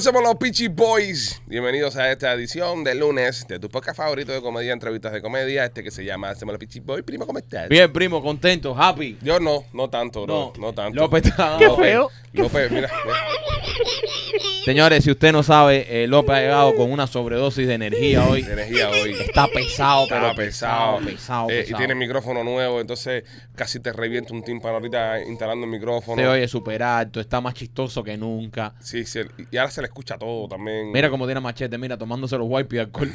Hacemos los Peachy Boys. Bienvenidos a esta edición del lunes de tu podcast favorito de comedia, entrevistas de comedia, este que se llama Hacemos los Peachy Boys. Primo, ¿cómo estás? Bien, primo, contento, happy. Yo no, no tanto, no, no, tanto. López está... Qué feo. López, mira. Señores, si usted no sabe, eh, López ha llegado con una sobredosis de energía hoy. De energía hoy. Está pesado, está pero pesado. Pesado, eh, Y tiene micrófono nuevo, entonces casi te revienta un timpano ahorita instalando el micrófono. Se oye súper alto, está más chistoso que nunca. Sí, sí. Y ahora se le escucha todo también. Mira cómo tiene machete, mira, tomándose los wipes alcohol.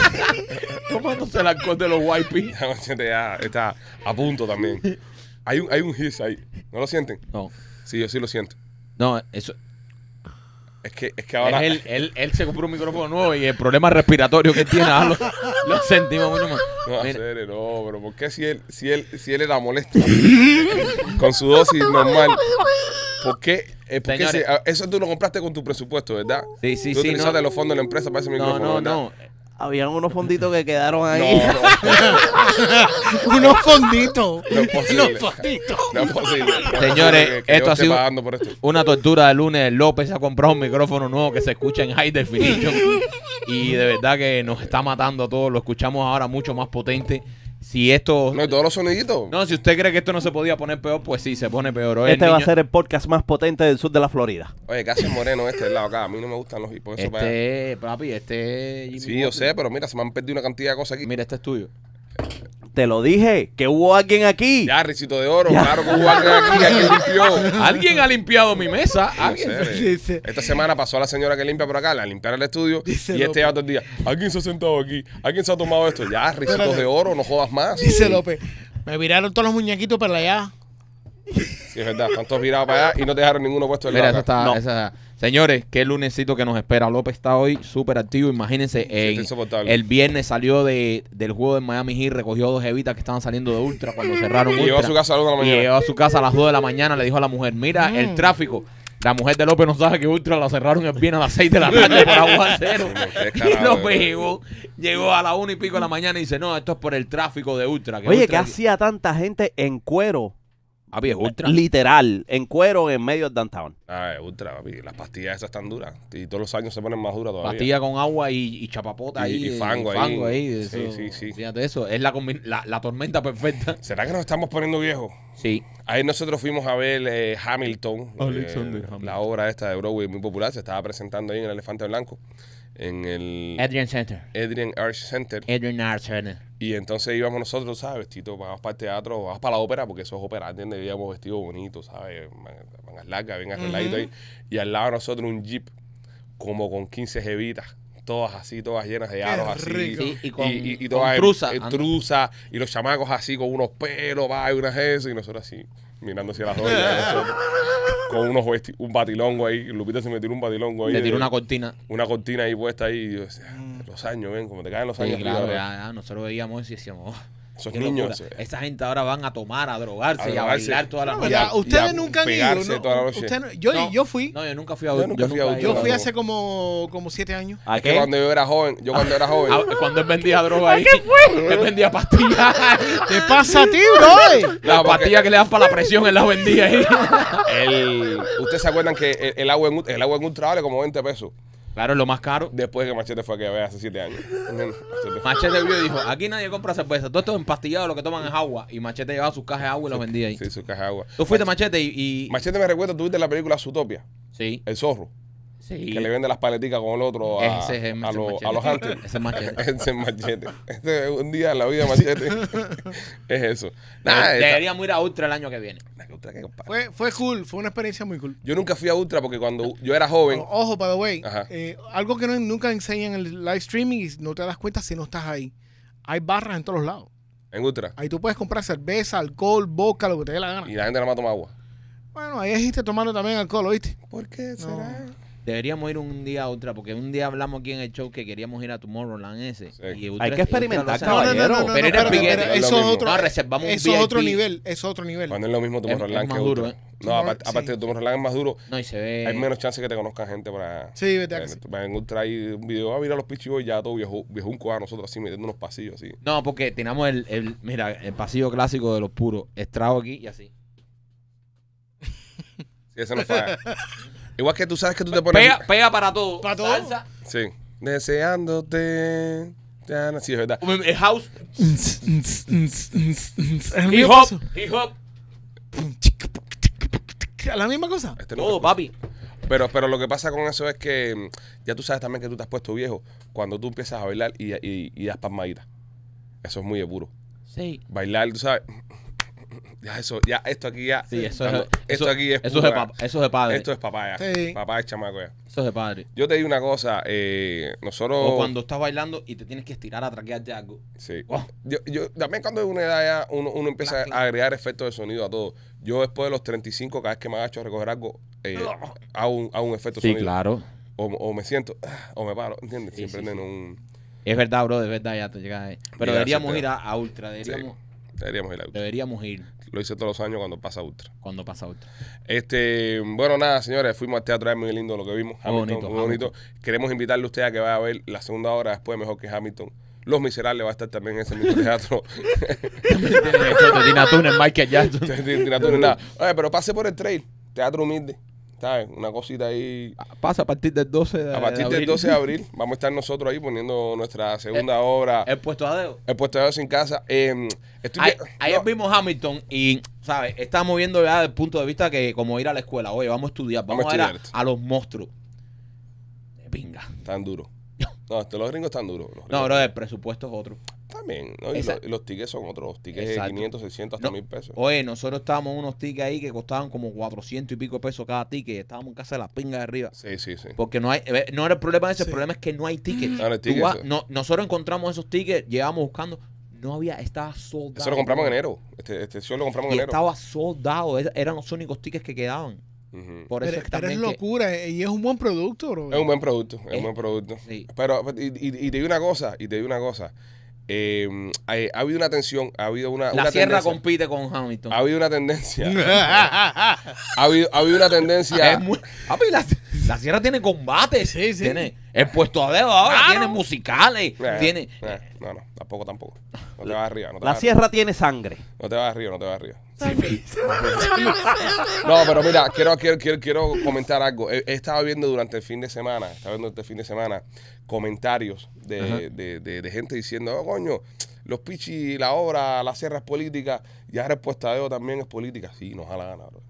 tomándose el alcohol de los wipes. Ya, machete ya está a punto también. Hay un, hay un hiss ahí. ¿No lo sienten? No. Sí, yo sí lo siento. No, eso. Es que, es que ahora. él, él, se compró un micrófono nuevo y el problema respiratorio que tiene, ah, lo, sentimos mucho más. No, no, pero ¿por qué si él, si él, si él era molesto con su dosis normal? ¿Por qué? Eh, ah, eso tú lo compraste con tu presupuesto, ¿verdad? Sí, sí, tú sí, utilizaste los fondos de la empresa para ese micrófono. no, no, no. Habían unos fonditos que quedaron ahí. Unos fonditos. No es Unos fonditos. No es posible. Señores, esto ha sido- Una tortura de lunes. López ha comprado un micrófono nuevo que se escucha en high definition. y de verdad que nos está matando a todos. Lo escuchamos ahora mucho más potente si esto. No, todos los soniditos. No, si usted cree que esto no se podía poner peor, pues sí, se pone peor. este va a ser el podcast más potente del sur de la Florida. Oye, casi moreno este del lado acá. A mí no me gustan los hipos. Este, papi, este. sí, yo sé, pero mira, se me han perdido una cantidad de cosas aquí. Mira, este es tuyo. Eh, te lo dije, que hubo alguien aquí. Ya, risito de Oro, claro que hubo alguien aquí. Alguien limpió. Alguien ha limpiado mi mesa. ¿Alguien? Esta semana pasó a la señora que limpia por acá, la limpiaron el estudio. y este otro día. ¿Alguien se ha sentado aquí? ¿Alguien se ha tomado esto? Ya, risito de Oro, no jodas más. Dice López. Me viraron todos los muñequitos para allá. Sí, es verdad, están todos virados para allá y no dejaron ninguno puesto en la Mira, eso está, esa, Señores, qué lunesito que nos espera. López está hoy súper activo. Imagínense, el viernes salió del juego de Miami Heat, recogió dos evitas que estaban saliendo de Ultra cuando cerraron Ultra. Llegó a su casa a llegó a su casa a las 2 de la mañana, le dijo a la mujer, mira el mm. tráfico. La mujer de López no sabe que Ultra la cerraron el viernes a las 6 de la tarde por aguacero. y López llegó, a las 1 y pico de la mañana y dice, no, esto es por el tráfico de Ultra. Oye, que hacía tanta gente en cuero es ultra. Literal, en cuero en medio de downtown. Ah, es ultra, papi. Las pastillas esas están duras. Y todos los años se ponen más duras todavía. Pastilla con agua y, chapapota y, ahí. Y fango, ahí. sí, sí, sí. Fíjate eso. Es la, la, tormenta perfecta. ¿Será que nos estamos poniendo viejos? Sí. Ahí nosotros fuimos a ver eh, eh, Hamilton, La obra esta de Broadway muy popular. Se estaba presentando ahí en el Elefante Blanco en el Adrian Center. Adrian Arch Center. Adrian Arch Center. Y entonces íbamos nosotros, ¿sabes? Vestidos, vamos para el teatro, vamos para la ópera, porque eso es ópera, ¿entiendes? Íbamos vestidos bonitos, ¿sabes? Mangas largas, bien arregladitos ahí. Y al lado de nosotros un jeep, como con 15 jevitas todas así, todas llenas de aros así. y, con, y, y, con y los chamacos así con unos pelos, va, y unas eso, y nosotros así mirando hacia las joyas. con unos un batilongo ahí. Lupita se me tiró un batilongo ahí. Le tiró una cortina. Una cortina ahí puesta ahí. Y mm. los años, ven, como te caen los años. nosotros veíamos y decíamos, oh". Esos niños. Eh, Esa gente ahora van a tomar, a drogarse, y a bailar toda la noche. ustedes nunca han ido. yo, fui. No, yo nunca fui a Yo, fui, yo fui hace como, como siete años. ¿A que cuando yo era joven. Yo cuando era ah, joven. Ah, cuando él vendía droga ahí. ¿Qué fue? Él vendía pastillas. ¿Qué pasa a ti, bro? Las pastillas que le dan para la presión, él la vendía ahí. ¿Ustedes se acuerdan que el, agua en, el agua en como 20 pesos? Claro, es lo más caro. Después que Machete fue a que hace siete años. Machete, vio y dijo, aquí nadie compra cerveza. Todo esto es empastillado, lo que toman es agua. Y Machete llevaba sus cajas de agua y los vendía ahí. Sí, sus cajas de agua. Tú fuiste Machete, Machete y, Machete me recuerda, tú viste la película Zootopia. Sí. El zorro. Que le vende las paleticas con el otro a, los antes Ese es machete. ese es machete. Este, un día en la vida machete es eso. deberíamos ir a Ultra el año que viene. fue, cool, fue una experiencia muy cool. Yo nunca fui a Ultra porque cuando yo era joven. ojo, by the way, eh, algo que nunca enseñan en el live streaming y no te das cuenta si no estás ahí. Hay barras en todos lados. En Ultra. Ahí tú puedes comprar cerveza, alcohol, boca, lo que te dé la gana. Y la gente nada más toma agua. Bueno, ahí dijiste tomando también alcohol, ¿oíste? ¿Por qué será? Deberíamos ir un día a otra, porque un día hablamos aquí en el show que queríamos ir a Tomorrowland ese. Hay que experimentar, caballero. No, no, no, pero era eso es otro, eso otro nivel, eso es otro nivel. Cuando es lo mismo Tomorrowland que duro, otro. ¿eh? No, aparte, de Tomorrowland es más duro. No, y se ve... Hay menos chance que te conozcan gente para... Sí, vete a Para encontrar un video, a ah, mirar a los y ya todo viejo, un a nosotros así, metiendo unos pasillos así. No, porque tenemos el, el, mira, el pasillo clásico de los puros. Estrago aquí y así. sí, ese no fue Igual que tú sabes que tú te pones. Pega, para todo. Para todo. Sí. Deseándote. Ya, sí, es verdad. El house. hip hop. Hip hop. La misma cosa. Este todo, papi. Pero, pero lo que pasa con eso es que mm, ya tú sabes también que tú te has puesto viejo cuando tú empiezas a bailar y, y, das palmaditas. Eso es muy de Sí. Bailar, tú sabes. Ya, eso, ya, esto aquí ya. Sí, eso es. eso, aquí es. Eso, eso es de padre. Esto es papaya. Sí. Papá es chamaco ya. Eso es de padre. Yo te digo una cosa, eh, nosotros. O cuando estás bailando y te tienes que estirar a traquearte algo. Sí. Yo, también cuando es una edad ya, uno, empieza a agregar efectos de sonido a todo. Yo después de los 35, cada vez que me agacho a recoger algo, eh, hago, un, un, efecto sí, sonido. Sí, claro. O, o, me siento, ah, o me paro, ¿entiendes? Siempre en un. Es verdad, bro, de verdad, ya te llegas ahí. Pero deberíamos ir a, Ultra, deberíamos. Deberíamos ir a Ultra. Deberíamos ir. Lo hice todos los años cuando pasa Ultra. Cuando pasa Ultra. Este, bueno, nada, señores, fuimos al teatro, es muy lindo lo que vimos. Hamilton, muy bonito. Queremos invitarle a usted a que vaya a ver la segunda hora después, mejor que Hamilton. Los Miserables va a estar también en ese mismo teatro. Tina Turner, Michael Jackson. nada. Oye, pero pase por el trail, teatro humilde. ¿sabes? Una cosita ahí. Pasa a partir del 12 de A partir del 12 de abril vamos a estar nosotros ahí poniendo nuestra eh, segunda obra. El puesto a dedo. El puesto a dedo sin casa. Em, ayer vimos Hamilton y, ¿sabes? Estamos viendo ya desde el punto de vista que como ir a la escuela, oye, vamos a estudiar, vamos, a, ir a, los monstruos. Pinga. Tan duro. No, este, los gringos están duros. Los No, pero el presupuesto es otro. También, ¿no? Y, los tickets son otros, tickets de 500, 600, hasta 1000 pesos. Oye, nosotros estábamos unos tickets ahí que costaban como 400 y pico pesos cada ticket. Estábamos en casa de la pinga de arriba. Sí, sí, sí. Porque no hay, eh, no era el problema ese, el problema es que no hay tickets. Ah, no, nosotros encontramos esos tickets, llevamos buscando, no había, estaba soldado. Eso lo compramos en enero. Este, este lo compramos en enero. Estaba soldado, eran los únicos tickets que quedaban. Por eso pero, es, pero es locura eh, y es un buen producto, bro. Es un buen producto, es, un eh, buen producto. Sí. Pero, y, te digo una cosa, y te digo una cosa. Eh, ha, habido una tensión, ha habido una. La Sierra compite con Hamilton. Ha habido una tendencia. ha, habido, una tendencia. la, Sierra tiene combates. Sí, sí. Tiene el puesto a dedo ahora, tiene musicales. Eh, tiene, eh, no, no, tampoco, tampoco. la Sierra tiene sangre. No te vas arriba, no te vas arriba. no, pero mira, quiero, quiero, comentar algo. He, estado viendo durante el fin de semana, estaba viendo este fin de semana, comentarios de, gente diciendo, oh, coño, los pichis, la obra, la sierra es política, ya respuesta de también es política. Sí, nos la gana, bro.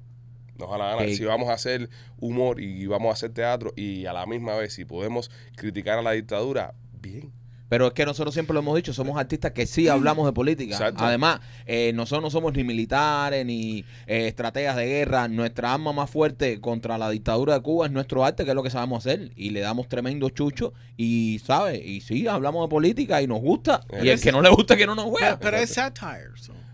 Nos la gana. Si vamos a hacer humor y vamos a hacer teatro y a la misma vez si podemos criticar a la dictadura, bien. Pero es que nosotros siempre lo hemos dicho, somos artistas que sí mm. hablamos de política. Además, eh, nosotros no somos ni militares ni eh, estrategas de guerra. Nuestra arma más fuerte contra la dictadura de Cuba es nuestro arte, que es lo que sabemos hacer. Y le damos tremendo chucho y, ¿sabes? Y sí, hablamos de política y nos gusta. y el que no le gusta que no nos juega. Pero, es satire.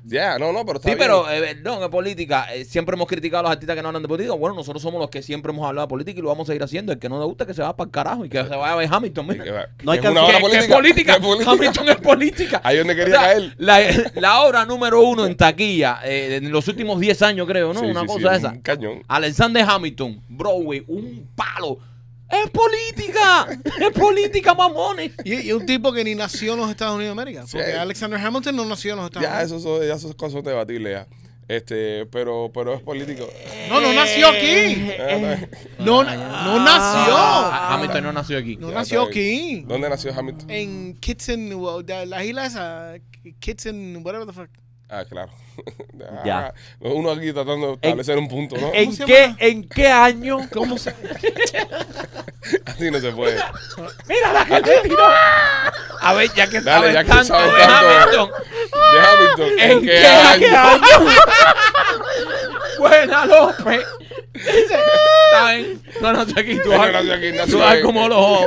Ya, no, no, pero está Sí, pero, eh, eh, no, en política, eh, siempre hemos criticado a los artistas que no hablan de política. Bueno, nosotros somos los que siempre hemos hablado de política y lo vamos a seguir haciendo. El que no le gusta, que se va para el carajo y que se vaya a ver Hamilton. mira. No hay que una política. Es política? Hamilton es política. Ahí donde quería caer. La, obra número uno en taquilla eh, en los últimos 10 años, creo, ¿no? Una sí, sí, cosa un cañón. Alexander Hamilton, Broadway, un palo. ¡Es política! ¡Es política, mamones! Y, un tipo que ni nació en los Estados Unidos de América. Porque Alexander Hamilton no nació en los Estados ya, Unidos. Eso, ya eso cosas son debatibles ya. Este, pero, pero es político. No, no nació aquí. Eh, no, eh, no nació. Ah, ah, ah, Hamilton no nació aquí. No nació aquí. ¿Dónde nació Hamilton? En Kitson, las la isla esa. Kitson, whatever the fuck. Ah, claro. Ah, uno aquí tratando de establecer un punto, ¿no? ¿En, qué, año? ¿Cómo se.? Así no se puede. ¡Mira la gente tiró! A ver, ya que Dale, sabes ya tanto, sabes de Hamilton. ¿En, qué, año? Buena López. No, no aquí, tú vas como los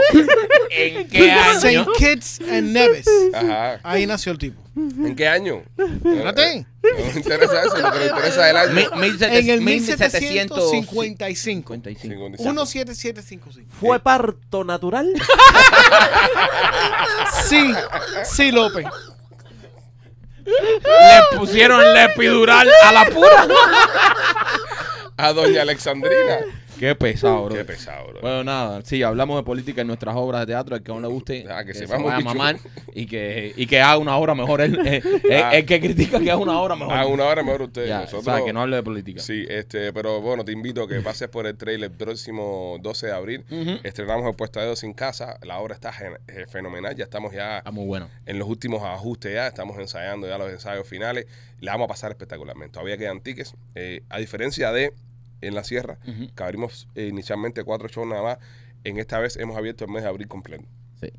¿En qué año? St. Kitts and Nevis. Ajá. Ahí nació el tipo. ¿En qué año? Espérate. Eh, no me interesa eso, lo que me interesa el año. en el 1755. 17755. ¿Fue parto natural? sí, sí, López. Le pusieron la epidural a la pura. A doña Alexandrina. Qué pesado, bro. Qué pesado, bro. Bueno, nada, sí, hablamos de política en nuestras obras de teatro. El que uno le guste, ah, que, se, a mamar y que, que haga una obra mejor. Eh, eh, ah. el, que critica que haga una obra mejor. Haga una obra mejor usted. o sea, que no hable de política. Sí, este, pero bueno, te invito a que pases por el trailer el próximo 12 de abril. Estrenamos el puesto de dos sin casa. La obra está eh, fenomenal. Ya estamos ya muy bueno. en los últimos ajustes ya. Estamos ensayando ya los ensayos finales. La vamos a pasar espectacularmente. Todavía quedan tickets. a diferencia de en la sierra, que abrimos eh, inicialmente cuatro shows nada más. En esta vez hemos abierto el mes de abril completo. Sí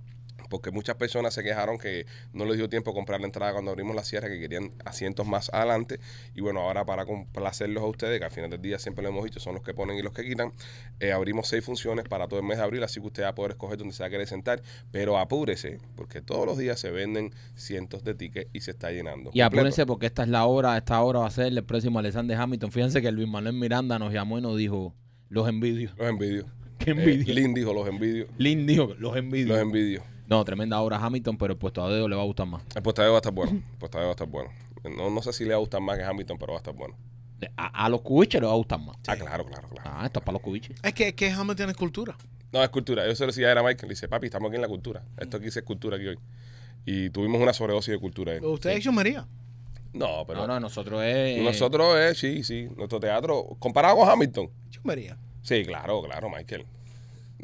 porque muchas personas se quejaron que no les dio tiempo comprar la entrada cuando abrimos la sierra, que querían asientos más adelante. Y bueno, ahora para complacerlos a ustedes, que al final del día siempre lo hemos dicho, son los que ponen y los que quitan, eh, abrimos seis funciones para todo el mes de abril, así que usted va a poder escoger donde a quiere sentar, pero apúrese, porque todos los días se venden cientos de tickets y se está llenando. Y apúrense porque esta es la hora, esta hora va a ser el próximo Alexander Hamilton. Fíjense que Luis Manuel Miranda nos llamó y nos dijo, los envidios Los envidios ¿Qué eh, dijo, los envidios Lin dijo, los envidios Los envidios no, tremenda obra Hamilton, pero el puesto a dedo le va a gustar más. El puesto a dedo va a estar bueno. va a estar bueno. No, no sé si le va a gustar más que Hamilton, pero va a estar bueno. A, los cubiches le va a gustar más. Ah, claro, claro, claro. Ah, esto es para los cubiches. Es que, que Hamilton es cultura. No, es cultura. Yo solo lo decía a Michael. Le dice, papi, estamos aquí en la cultura. Esto aquí es cultura aquí hoy. Y tuvimos una sobredosis de cultura. ahí. ¿Usted es María? No, pero. No, no, nosotros es. Nosotros es, sí, sí. Nuestro teatro, comparado con Hamilton. María. Sí, claro, claro, Michael.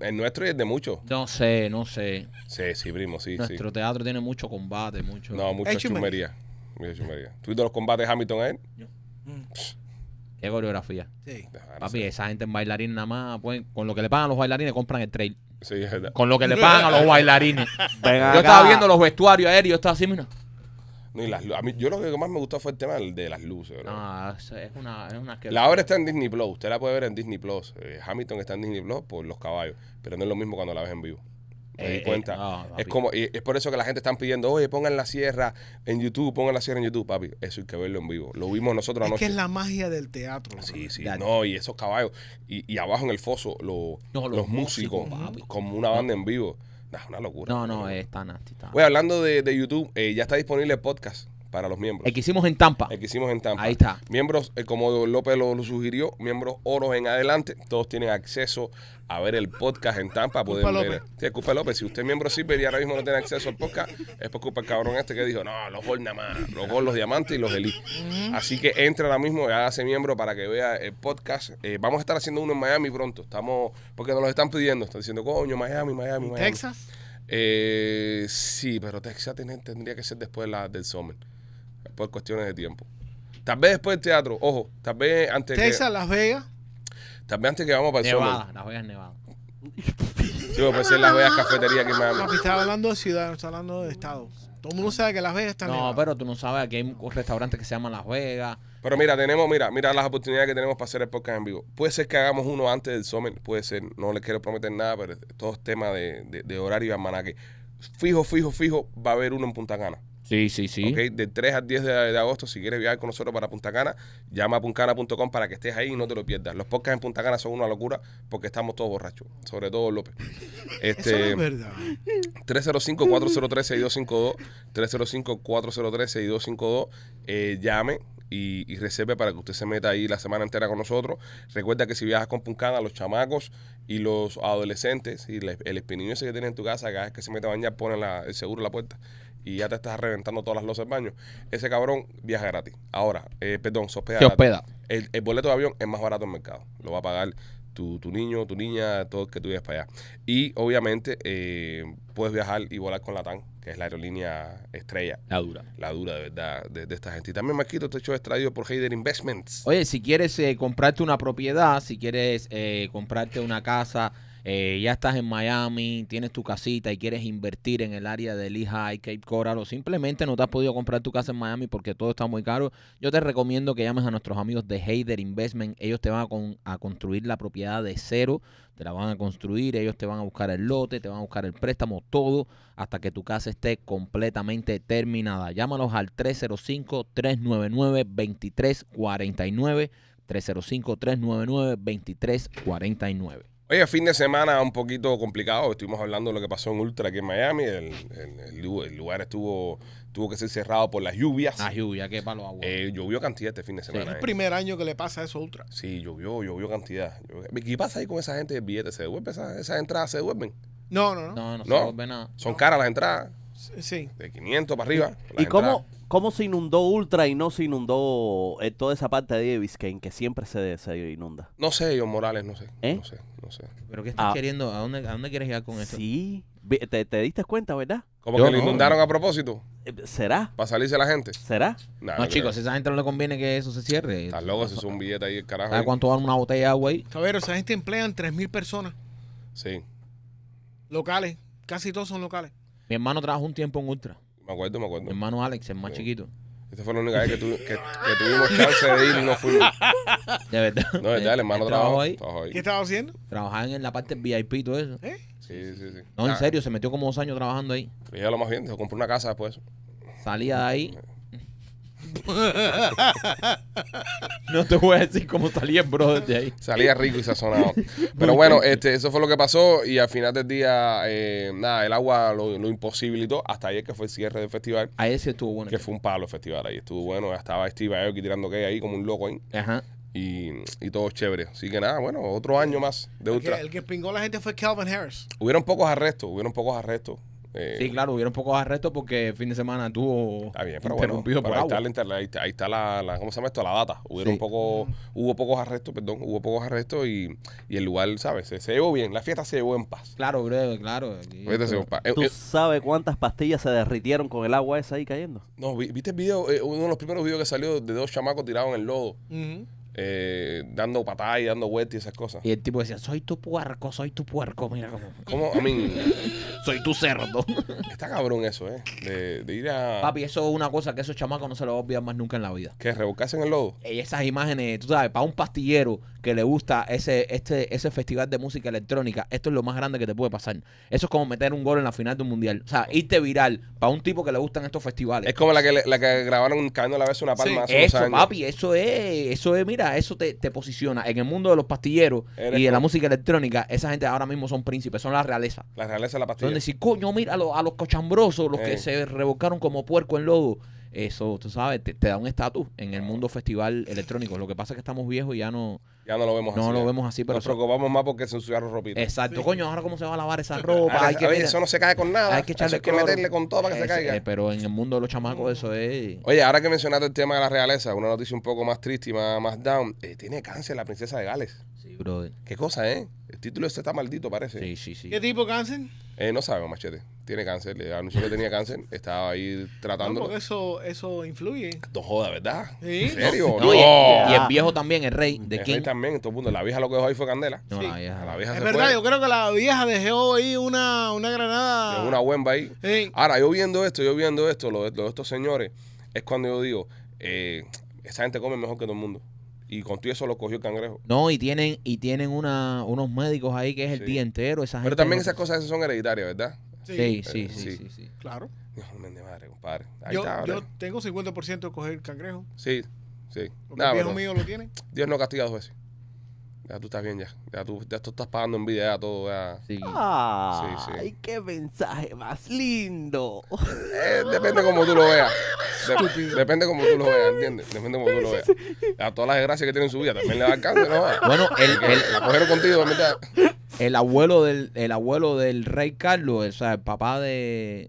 El nuestro y el de muchos. No sé, no sé. Sí, sí, primo, sí. Nuestro teatro tiene mucho combate, mucho. No, mucha chumería. Mucha chumería. ¿Tuviste los combates de Hamilton a él? Mm. Qué coreografía. Sí. Papi, esa gente en bailarín nada más, pues, con lo que le pagan a los bailarines compran el trail. Sí, es verdad. Con lo que le pagan a los bailarines. yo estaba viendo los vestuarios aéreos, yo estaba así, mira mí, yo lo que más me gustó fue el tema de las luces. es una, es La obra está en Disney Plus, usted la puede ver en Disney Plus. Eh, Hamilton está en Disney Plus por los caballos, pero no es lo mismo cuando la ves en vivo. Me di eh, eh, cuenta. es como, es por eso que la gente están pidiendo, oye, pongan la sierra en YouTube, pongan la sierra en YouTube, papi. Eso hay que verlo en vivo. Lo vimos nosotros Es que es la magia del teatro. Sí, sí. No, y esos caballos. Y, y abajo en el foso, los músicos, como una banda en vivo es una locura. No, no, es tan nasty. Está. hablando de, de YouTube, eh, ya está disponible el podcast para los miembros. El que hicimos en Tampa. El que hicimos en Tampa. Ahí está. Miembros, eh, como López lo, sugirió, miembros oros en adelante, todos tienen acceso a ver el podcast en Tampa. Pueden ver. López. Si usted es miembro Silver y ahora mismo no tiene acceso al podcast, es por culpa cabrón este que dijo, no, los gold nada más, los gold, los diamantes y los elite. Así que entra ahora mismo, y hace miembro para que vea el podcast. Eh, vamos a estar haciendo uno en Miami pronto. Estamos, porque nos lo están pidiendo. Están diciendo, coño, Miami, Miami, Miami. ¿Texas? Eh, sí, pero Texas tendría que ser después la, del Summer por cuestiones de tiempo. Tal vez después del teatro, ojo, tal vez antes Texas, Las Vegas. Tal vez antes que vamos para el Las Vegas Nevada. Yo puede ser Las Vegas Cafetería que me hablando de ciudad, no está hablando de estado. Todo el mundo sabe que Las Vegas está No, pero tú no sabes, que hay restaurante que se llama Las Vegas. Pero mira, tenemos, mira, mira las oportunidades que tenemos para hacer el podcast en vivo. Puede ser que hagamos uno antes del summer, puede ser, no le quiero prometer nada, pero todo es tema de, de horario y almanaque. Fijo, fijo, fijo, va a haber uno en Punta Cana. Sí, sí, sí. Okay, del 3 al 10 de, agosto, si quieres viajar con nosotros para Punta Cana, llama a puncana.com para que estés ahí y no te lo pierdas. Los podcasts en Punta Cana son una locura porque estamos todos borrachos, sobre todo López. Este, es verdad. 305-403-6252, 305-403-6252, eh, llame, y, y reserve para que usted se meta ahí la semana entera con nosotros. Recuerda que si viajas con Cana, los chamacos y los adolescentes y el, el espinillo ese que tienen en tu casa, cada vez que se mete a bañar, ponen el seguro en la puerta y ya te estás reventando todas las luces en baño, ese cabrón viaja gratis. Ahora, eh, perdón, se hospeda. hospeda. El, el, boleto de avión es más barato en el mercado. Lo va a pagar tu, tu niño, tu niña, todo el que tú vives para allá. Y obviamente eh, puedes viajar y volar con la TAN, que es la aerolínea estrella. La dura. La dura, de verdad, de, esta gente. Y también, Marquito, este hecho hecho por Heider Investments. Oye, si quieres eh, comprarte una propiedad, si quieres comprarte una casa eh, ya estás en Miami, tienes tu casita y quieres invertir en el área de Lehigh, Cape Coral o simplemente no te has podido comprar tu casa en Miami porque todo está muy caro, yo te recomiendo que llames a nuestros amigos de Heider Investment. Ellos te van a, a construir la propiedad de cero, te la van a construir, ellos te van a buscar el lote, te van a buscar el préstamo, todo hasta que tu casa esté completamente terminada. Llámalos al 305-399-2349. 305-399-2349. Oye, fin de semana un poquito complicado. Estuvimos hablando de lo que pasó en Ultra aquí en Miami. El, lugar estuvo tuvo que ser cerrado por las lluvias. Las lluvias, qué palo agua. Eh, llovió cantidad este fin de semana. es el eh. primer año que le pasa eso a Ultra. Sí, llovió, llovió cantidad. ¿Qué pasa ahí con esa gente de billetes? ¿Se devuelve esa, esas entradas? ¿Se devuelven? No, no, no. No, no, se devuelve nada. Son caras las entradas. Sí. De 500 para arriba. ¿Y, cómo, cómo, se inundó Ultra y no se inundó eh, toda esa parte de Biscayne que siempre se, se inunda? No sé, yo, Morales, no sé. ¿Eh? No sé, no sé. ¿Pero qué estás ah. queriendo? ¿A dónde, ¿A dónde, quieres llegar con esto? Sí. ¿Te, diste cuenta, verdad? Como que lo inundaron a propósito. Eh, ¿Será? Para salirse la gente. ¿Será? no, chicos, a esa gente no le conviene que eso se cierre. Está loco, si es un billete ahí, el carajo. ¿Sabes cuánto dan una botella de agua ahí? Cabrero, esa gente emplean 3.000 personas. Sí. Locales. Casi todos son locales. Mi hermano trabajó un tiempo en Ultra. Me acuerdo, me acuerdo. Mi hermano Alex, el más chiquito. Esta fue la única vez que, que- tuvimos chance de ir y no fui. De verdad. No, de verdad, el hermano trabajó ahí. ¿Qué estaba haciendo? Trabajaba en la parte VIP y todo eso. ¿Eh? Sí, sí, sí. No, en ah. serio, se metió como dos años trabajando ahí. ya lo más bien, se compró una casa después. Salía de ahí no te voy a decir cómo salía el brother de ahí. Salía rico y sazonado. Pero bueno, este, eso fue lo que pasó y al final del día, eh, nada, el agua lo, lo imposibilitó hasta ayer que fue el cierre del festival. Ahí sí estuvo bueno. Que fue un palo el festival ahí. Estuvo bueno, estaba Steve Aoki tirando que ahí como un loco ahí. Ajá y, todo chévere. Así que nada, bueno, otro año más de Ultra. El que, el que pingó la gente fue Calvin Harris. Hubieron pocos arrestos, hubieron pocos arrestos. Eh, sí, claro, hubieron pocos arrestos porque el fin de semana tuvo por ahí, agua. Está la, ahí está, la, ¿cómo se llama esto? La data. Hubieron poco, hubo pocos arrestos, perdón, hubo pocos arrestos y, el lugar, ¿sabes? Se, llevó bien, la fiesta se llevó en paz. Claro, breve, claro. ¿Tú eh, eh, sabes cuántas pastillas se derritieron con el agua esa ahí cayendo? No, ¿viste el video? uno de los primeros videos que salió de dos chamacos tirados en el lodo. Eh, dando patadas y dando vueltas y esas cosas. Y el tipo decía, soy tu puerco, soy tu puerco, mira cómo. ¿Cómo? A mí. soy tu cerdo. Está cabrón eso, ¿eh? De, ir a. Papi, eso es una cosa que esos chamacos no se lo va a olvidar más nunca en la vida. Que revocasen en el lobo Y esas imágenes, tú sabes, para un pastillero que le gusta ese, este, ese festival de música electrónica, esto es lo más grande que te puede pasar. Eso es como meter un gol en la final de un mundial. O sea, irte viral para un tipo que le gustan estos festivales. Es como la que, la que grabaron cayendo la vez una palma sí, eso, papi, eso es, eso es, mira eso te, posiciona en el mundo de los pastilleros y de la música electrónica. Esa gente ahora mismo son príncipes, son la realeza. La realeza de la pastilla. Donde si coño, mira a los, cochambrosos, los que se revocaron como puerco en lodo eso, tú sabes, te, da un estatus en el mundo festival electrónico. Lo que pasa es que estamos viejos y ya no... Ya no lo vemos así. No lo vemos así, pero... Nos preocupamos más porque se ensuciaron ropitos. Exacto. Coño, ahora cómo se va a lavar esa ah, ropa. eso no se cae con nada. Hay que, echarle meterle con todo para que se caiga. Eh, pero en el mundo de los chamacos eso es... Oye, ahora que mencionaste el tema de la realeza, una noticia un poco más triste y más, down. Eh, tiene cáncer la princesa de Gales. Sí, brother. Qué cosa, ¿eh? El título este está maldito, parece. Sí, sí, sí. ¿Qué tipo cáncer? Eh, no sabemos, machete tiene cáncer, le anunció que tenía cáncer, estaba ahí tratando. eso, eso influye. No joda, ¿verdad? ¿En serio? No, Y, el, viejo también, el rey de también, todo mundo. La vieja lo que dejó ahí fue Candela. No, sí. la vieja. La vieja es verdad, yo creo que la vieja dejó ahí una, granada. una huemba ahí. Ahora, yo viendo esto, yo viendo esto, lo, de estos señores, es cuando yo digo, eh, esa gente come mejor que todo el mundo y con contigo eso lo cogió el cangrejo. No, y tienen y tienen una, unos médicos ahí que es el día entero. Pero también esas cosas son hereditarias, ¿verdad? Eh, sí, sí, sí, sí, Claro. madre, compadre. yo, tengo 50% de coger cangrejo. Sí, sí. ¿El viejo mío lo tiene? Dios no castiga dos veces. Ya tú estás bien ya. Ya tú, ya estás pagando envidia ya todo. Sí. Ah, sí, sí. Ay, qué mensaje más lindo. Eh, depende como tú lo veas. depende como tú lo veas, ¿entiendes? Depende como tú lo veas. A todas las desgracias que tiene en su vida también le la alcance, ¿no? Bueno, el, la cogieron contigo, ¿verdad? el abuelo del, abuelo del rey Carlos, o sea, el papá de,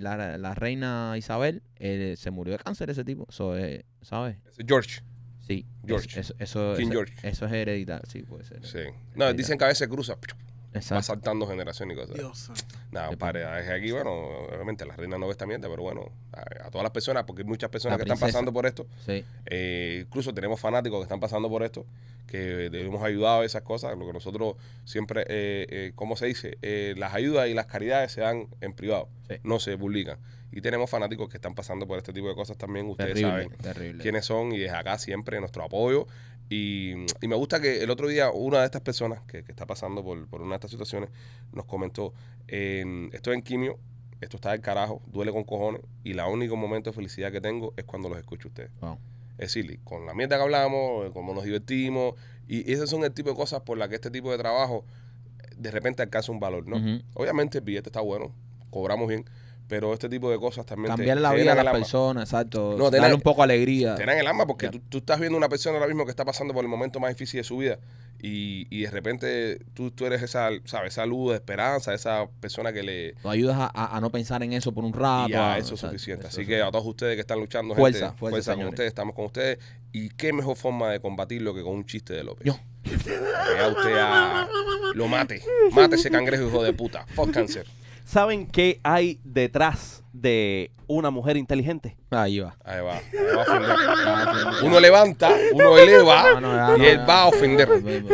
la, reina Isabel, eh, se murió de cáncer ese tipo. Eso eh, es, ¿sabes? George. Sí. George. eso, eso, George. eso es hereditario, sí, puede ser. Sí. No, dicen que a veces cruza va saltando generación y cosas. Dios Nada, aquí, bueno, obviamente la reina no ve esta mierda, pero bueno, a, todas las personas, porque hay muchas personas que están pasando por esto. Sí. Eh, incluso tenemos fanáticos que están pasando por esto, que debemos ayudar a esas cosas. Lo que nosotros siempre, como eh, eh, ¿cómo se dice? las ayudas y las caridades se dan en privado, no se publican. Y tenemos fanáticos que están pasando por este tipo de cosas también. Ustedes saben quiénes son y es acá siempre nuestro apoyo. Y, me gusta que el otro día una de estas personas que, está pasando por, una de estas situaciones nos comentó, esto estoy en quimio, esto está del carajo, duele con cojones y la único momento de felicidad que tengo es cuando los escucho a ustedes. Es decir, con la mierda que hablamos, como nos divertimos y esos son el tipo de cosas por las que este tipo de trabajo de repente alcanza un valor, ¿no? Obviamente el billete está bueno, cobramos bien, pero este tipo de cosas también. Cambiar la vida de las personas, exacto. No, tener un poco de alegría. tener el alma porque tú, estás viendo una persona ahora mismo que está pasando por el momento más difícil de su vida y, y de repente tú, tú eres esa, ¿sabes? esa esperanza, esa persona que le. Lo ayudas a, no pensar en eso por un rato. ya, ah, eso es suficiente. Así que a todos ustedes que están luchando, fuerza, fuerza, fuerza con ustedes, estamos con ustedes. ¿Y qué mejor forma de combatirlo que con un chiste de López? Yo. Que lo mate. Mate ese cangrejo, hijo de puta. Fuck cáncer. ¿Saben qué hay detrás de una mujer inteligente? Ahí va. Ahí va. uno levanta, uno eleva y él va a ofender.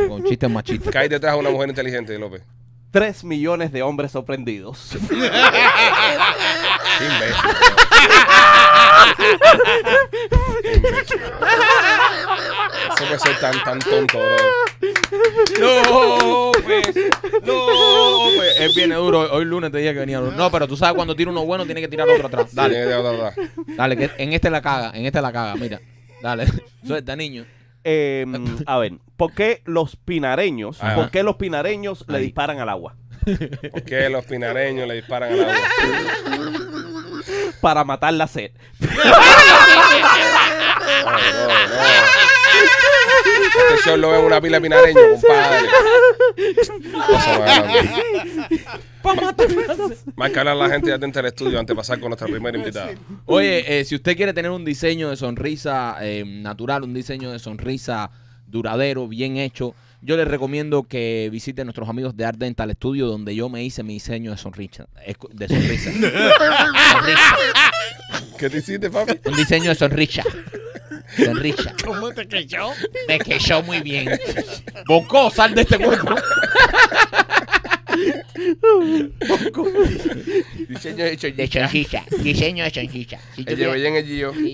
Con chistes machistas. qué hay detrás de una mujer inteligente, López. Tres millones de hombres sorprendidos. Eso puede ser tan, tan tonto, bro. No, pues. No, pues. duro. Hoy lunes te dije que venía duro. No, pero tú sabes cuando tira uno bueno, tiene que tirar otro atrás. Dale. dale, dale. Dale, que en este la caga. En este la caga. Mira. Dale. Suelta, niño. Em, a ver, ¿por qué los pinareños, por qué los pinareños le disparan al agua? ¿Por qué los pinareños le disparan al agua? Para matar la sed. Este show lo una pila pinareño, compadre. Cosa más grande. la gente de dentro del estudio antes de pasar con nuestra primera invitada. Oye, eh, si usted quiere tener un diseño de sonrisa eh, natural, un diseño de sonrisa duradero, bien hecho, yo le recomiendo que visiten nuestros amigos de Art Dental Studio, donde yo me hice mi diseño de sonrisa. sonrisa. ¿Qué te hiciste, papi? Un diseño de sonrisa. ¿Cómo te quechó? Me quechó muy bien. Bocó, sal de este mundo diseño de chonjicha. De Diseño de el Gio. un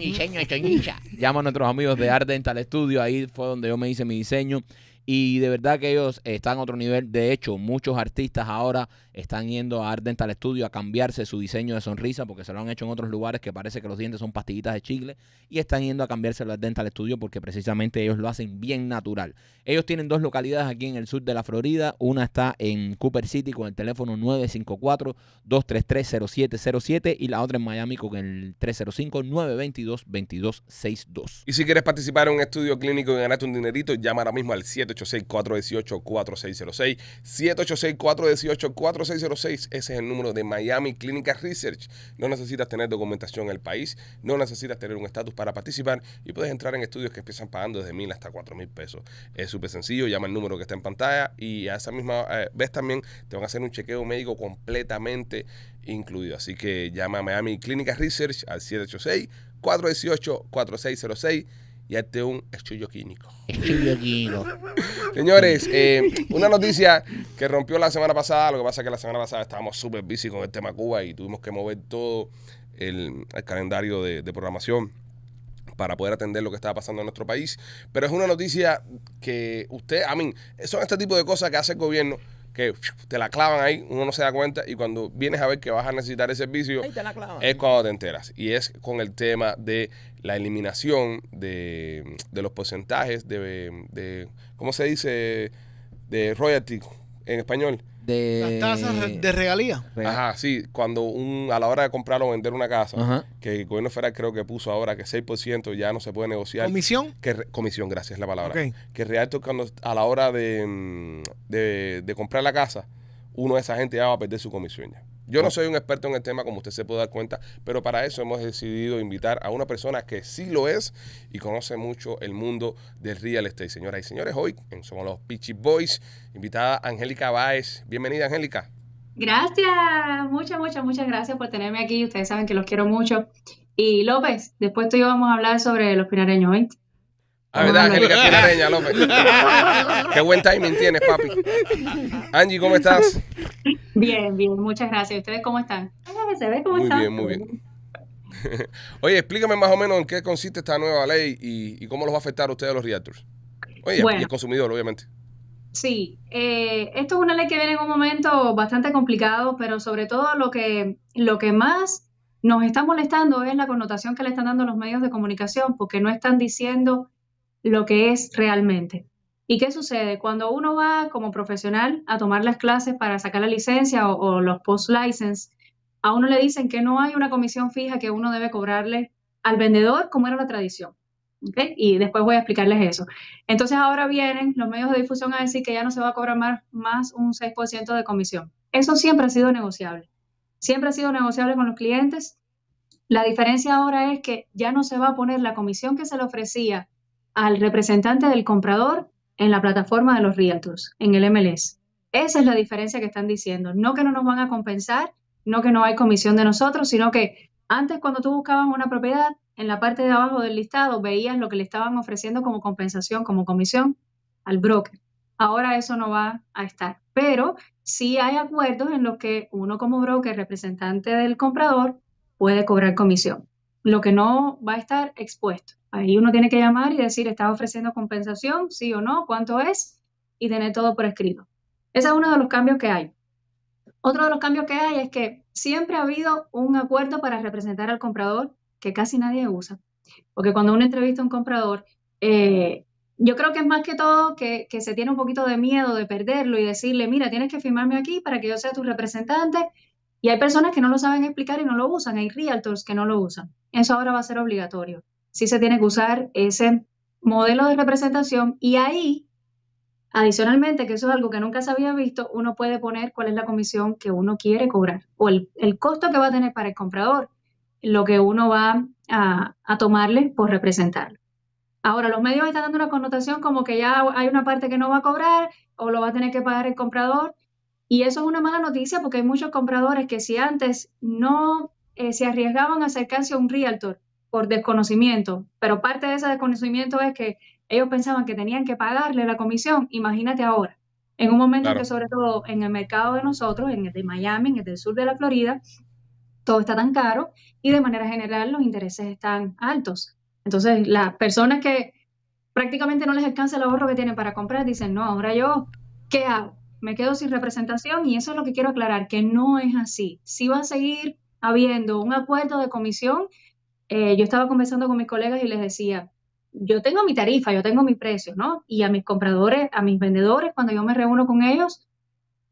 diseño de chonjicha. Llamo a nuestros amigos de Arden, tal Studio. Ahí fue donde yo me hice mi diseño. Y de verdad que ellos están a otro nivel. De hecho, muchos artistas ahora están yendo a Ardental Dental Studio a cambiarse su diseño de sonrisa porque se lo han hecho en otros lugares que parece que los dientes son pastillitas de chicle y están yendo a cambiárselo a Ardental Dental Studio porque precisamente ellos lo hacen bien natural. Ellos tienen dos localidades aquí en el sur de la Florida. Una está en Cooper City con el teléfono 954-233-0707 y la otra en Miami con el 305-922-2262. Y si quieres participar en un estudio clínico y ganarte un dinerito, llama ahora mismo al 786-418-4606. 786-418-4606. 4606, ese es el número de Miami Clinical Research. No necesitas tener documentación en el país, no necesitas tener un estatus para participar y puedes entrar en estudios que empiezan pagando desde mil hasta cuatro mil pesos. Es súper sencillo, llama el número que está en pantalla y a esa misma eh, vez también te van a hacer un chequeo médico completamente incluido. Así que llama a Miami Clinical Research al 786 418 4606 y te un estudio químico. químico. Señores, eh, una noticia que rompió la semana pasada. Lo que pasa es que la semana pasada estábamos súper busy con el tema Cuba y tuvimos que mover todo el, calendario de, programación para poder atender lo que estaba pasando en nuestro país. Pero es una noticia que usted, a mí, son este tipo de cosas que hace el gobierno que te la clavan ahí, uno no se da cuenta y cuando vienes a ver que vas a necesitar ese servicio, es cuando te enteras. Y es con el tema de la eliminación de, los porcentajes de, de, ¿cómo se dice? De royalty en español. De... Las tasas de regalía. Ajá, sí. Cuando un, a la hora de comprar o vender una casa, que el gobierno federal creo que puso ahora que 6% ya no se puede negociar. ¿Comisión? comisión, gracias la palabra. Que real, cuando, a la hora de, mm, de, de comprar la casa, uno de esa gente ya va a perder su comisión ya. Yo no soy un experto en el tema, como usted se puede dar cuenta, pero para eso hemos decidido invitar a una persona que sí lo es y conoce mucho el mundo del real estate. Señoras y señores, hoy Somos los Peachy Boys, invitada Angélica Báez. Bienvenida, Angélica. Gracias, muchas, muchas, muchas gracias por tenerme aquí. Ustedes saben que los quiero mucho. Y López, después tú y yo vamos a hablar sobre los pinareños, ¿eh? La verdad, Angélica López. Qué buen timing tienes, papi. Angie, ¿cómo estás? Bien, bien, muchas gracias. ¿Ustedes cómo están? ¿Se ve cómo muy bien, muy bien. Oye, explícame más o menos en qué consiste esta nueva ley y, cómo los va a afectar a ustedes los reactors. Oye, y el consumidor, obviamente. Sí, eh, esto es una ley que viene en un momento bastante complicado, pero sobre todo lo que, lo que más nos está molestando es la connotación que le están dando los medios de comunicación, porque no están diciendo lo que es realmente. ¿Y qué sucede? Cuando uno va como profesional a tomar las clases para sacar la licencia o, los post-license, a uno le dicen que no hay una comisión fija que uno debe cobrarle al vendedor como era la tradición. Y después voy a explicarles eso. Entonces ahora vienen los medios de difusión a decir que ya no se va a cobrar más un 6% de comisión. Eso siempre ha sido negociable. Siempre ha sido negociable con los clientes. La diferencia ahora es que ya no se va a poner la comisión que se le ofrecía al representante del comprador en la plataforma de los realtors, en el MLS. Esa es la diferencia que están diciendo. No que no nos van a compensar, no que no hay comisión de nosotros, sino que antes cuando tú buscabas una propiedad, en la parte de abajo del listado veías lo que le estaban ofreciendo como compensación, como comisión al broker. Ahora eso no va a estar, pero sí hay acuerdos en los que uno como broker, representante del comprador, puede cobrar comisión lo que no va a estar expuesto. Ahí uno tiene que llamar y decir, está ofreciendo compensación? Sí o no, cuánto es, y tener todo por escrito. Ese es uno de los cambios que hay. Otro de los cambios que hay es que siempre ha habido un acuerdo para representar al comprador que casi nadie usa. Porque cuando uno entrevista a un comprador, eh, yo creo que es más que todo que, se tiene un poquito de miedo de perderlo y decirle, mira, tienes que firmarme aquí para que yo sea tu representante y hay personas que no lo saben explicar y no lo usan, hay realtors que no lo usan. Eso ahora va a ser obligatorio. Sí se tiene que usar ese modelo de representación y ahí, adicionalmente, que eso es algo que nunca se había visto, uno puede poner cuál es la comisión que uno quiere cobrar o el, costo que va a tener para el comprador, lo que uno va a, a tomarle por representarlo. Ahora, los medios están dando una connotación como que ya hay una parte que no va a cobrar o lo va a tener que pagar el comprador y eso es una mala noticia porque hay muchos compradores que si antes no eh, se arriesgaban a acercarse a un realtor por desconocimiento, pero parte de ese desconocimiento es que ellos pensaban que tenían que pagarle la comisión, imagínate ahora, en un momento que sobre todo en el mercado de nosotros, en el de Miami, en el del sur de la Florida, todo está tan caro y de manera general los intereses están altos. Entonces, las personas que prácticamente no les alcanza el ahorro que tienen para comprar dicen, no, ahora yo, ¿qué hago? me quedo sin representación y eso es lo que quiero aclarar, que no es así. Si va a seguir habiendo un acuerdo de comisión, eh, yo estaba conversando con mis colegas y les decía, yo tengo mi tarifa, yo tengo mi precio, ¿no? Y a mis compradores, a mis vendedores, cuando yo me reúno con ellos,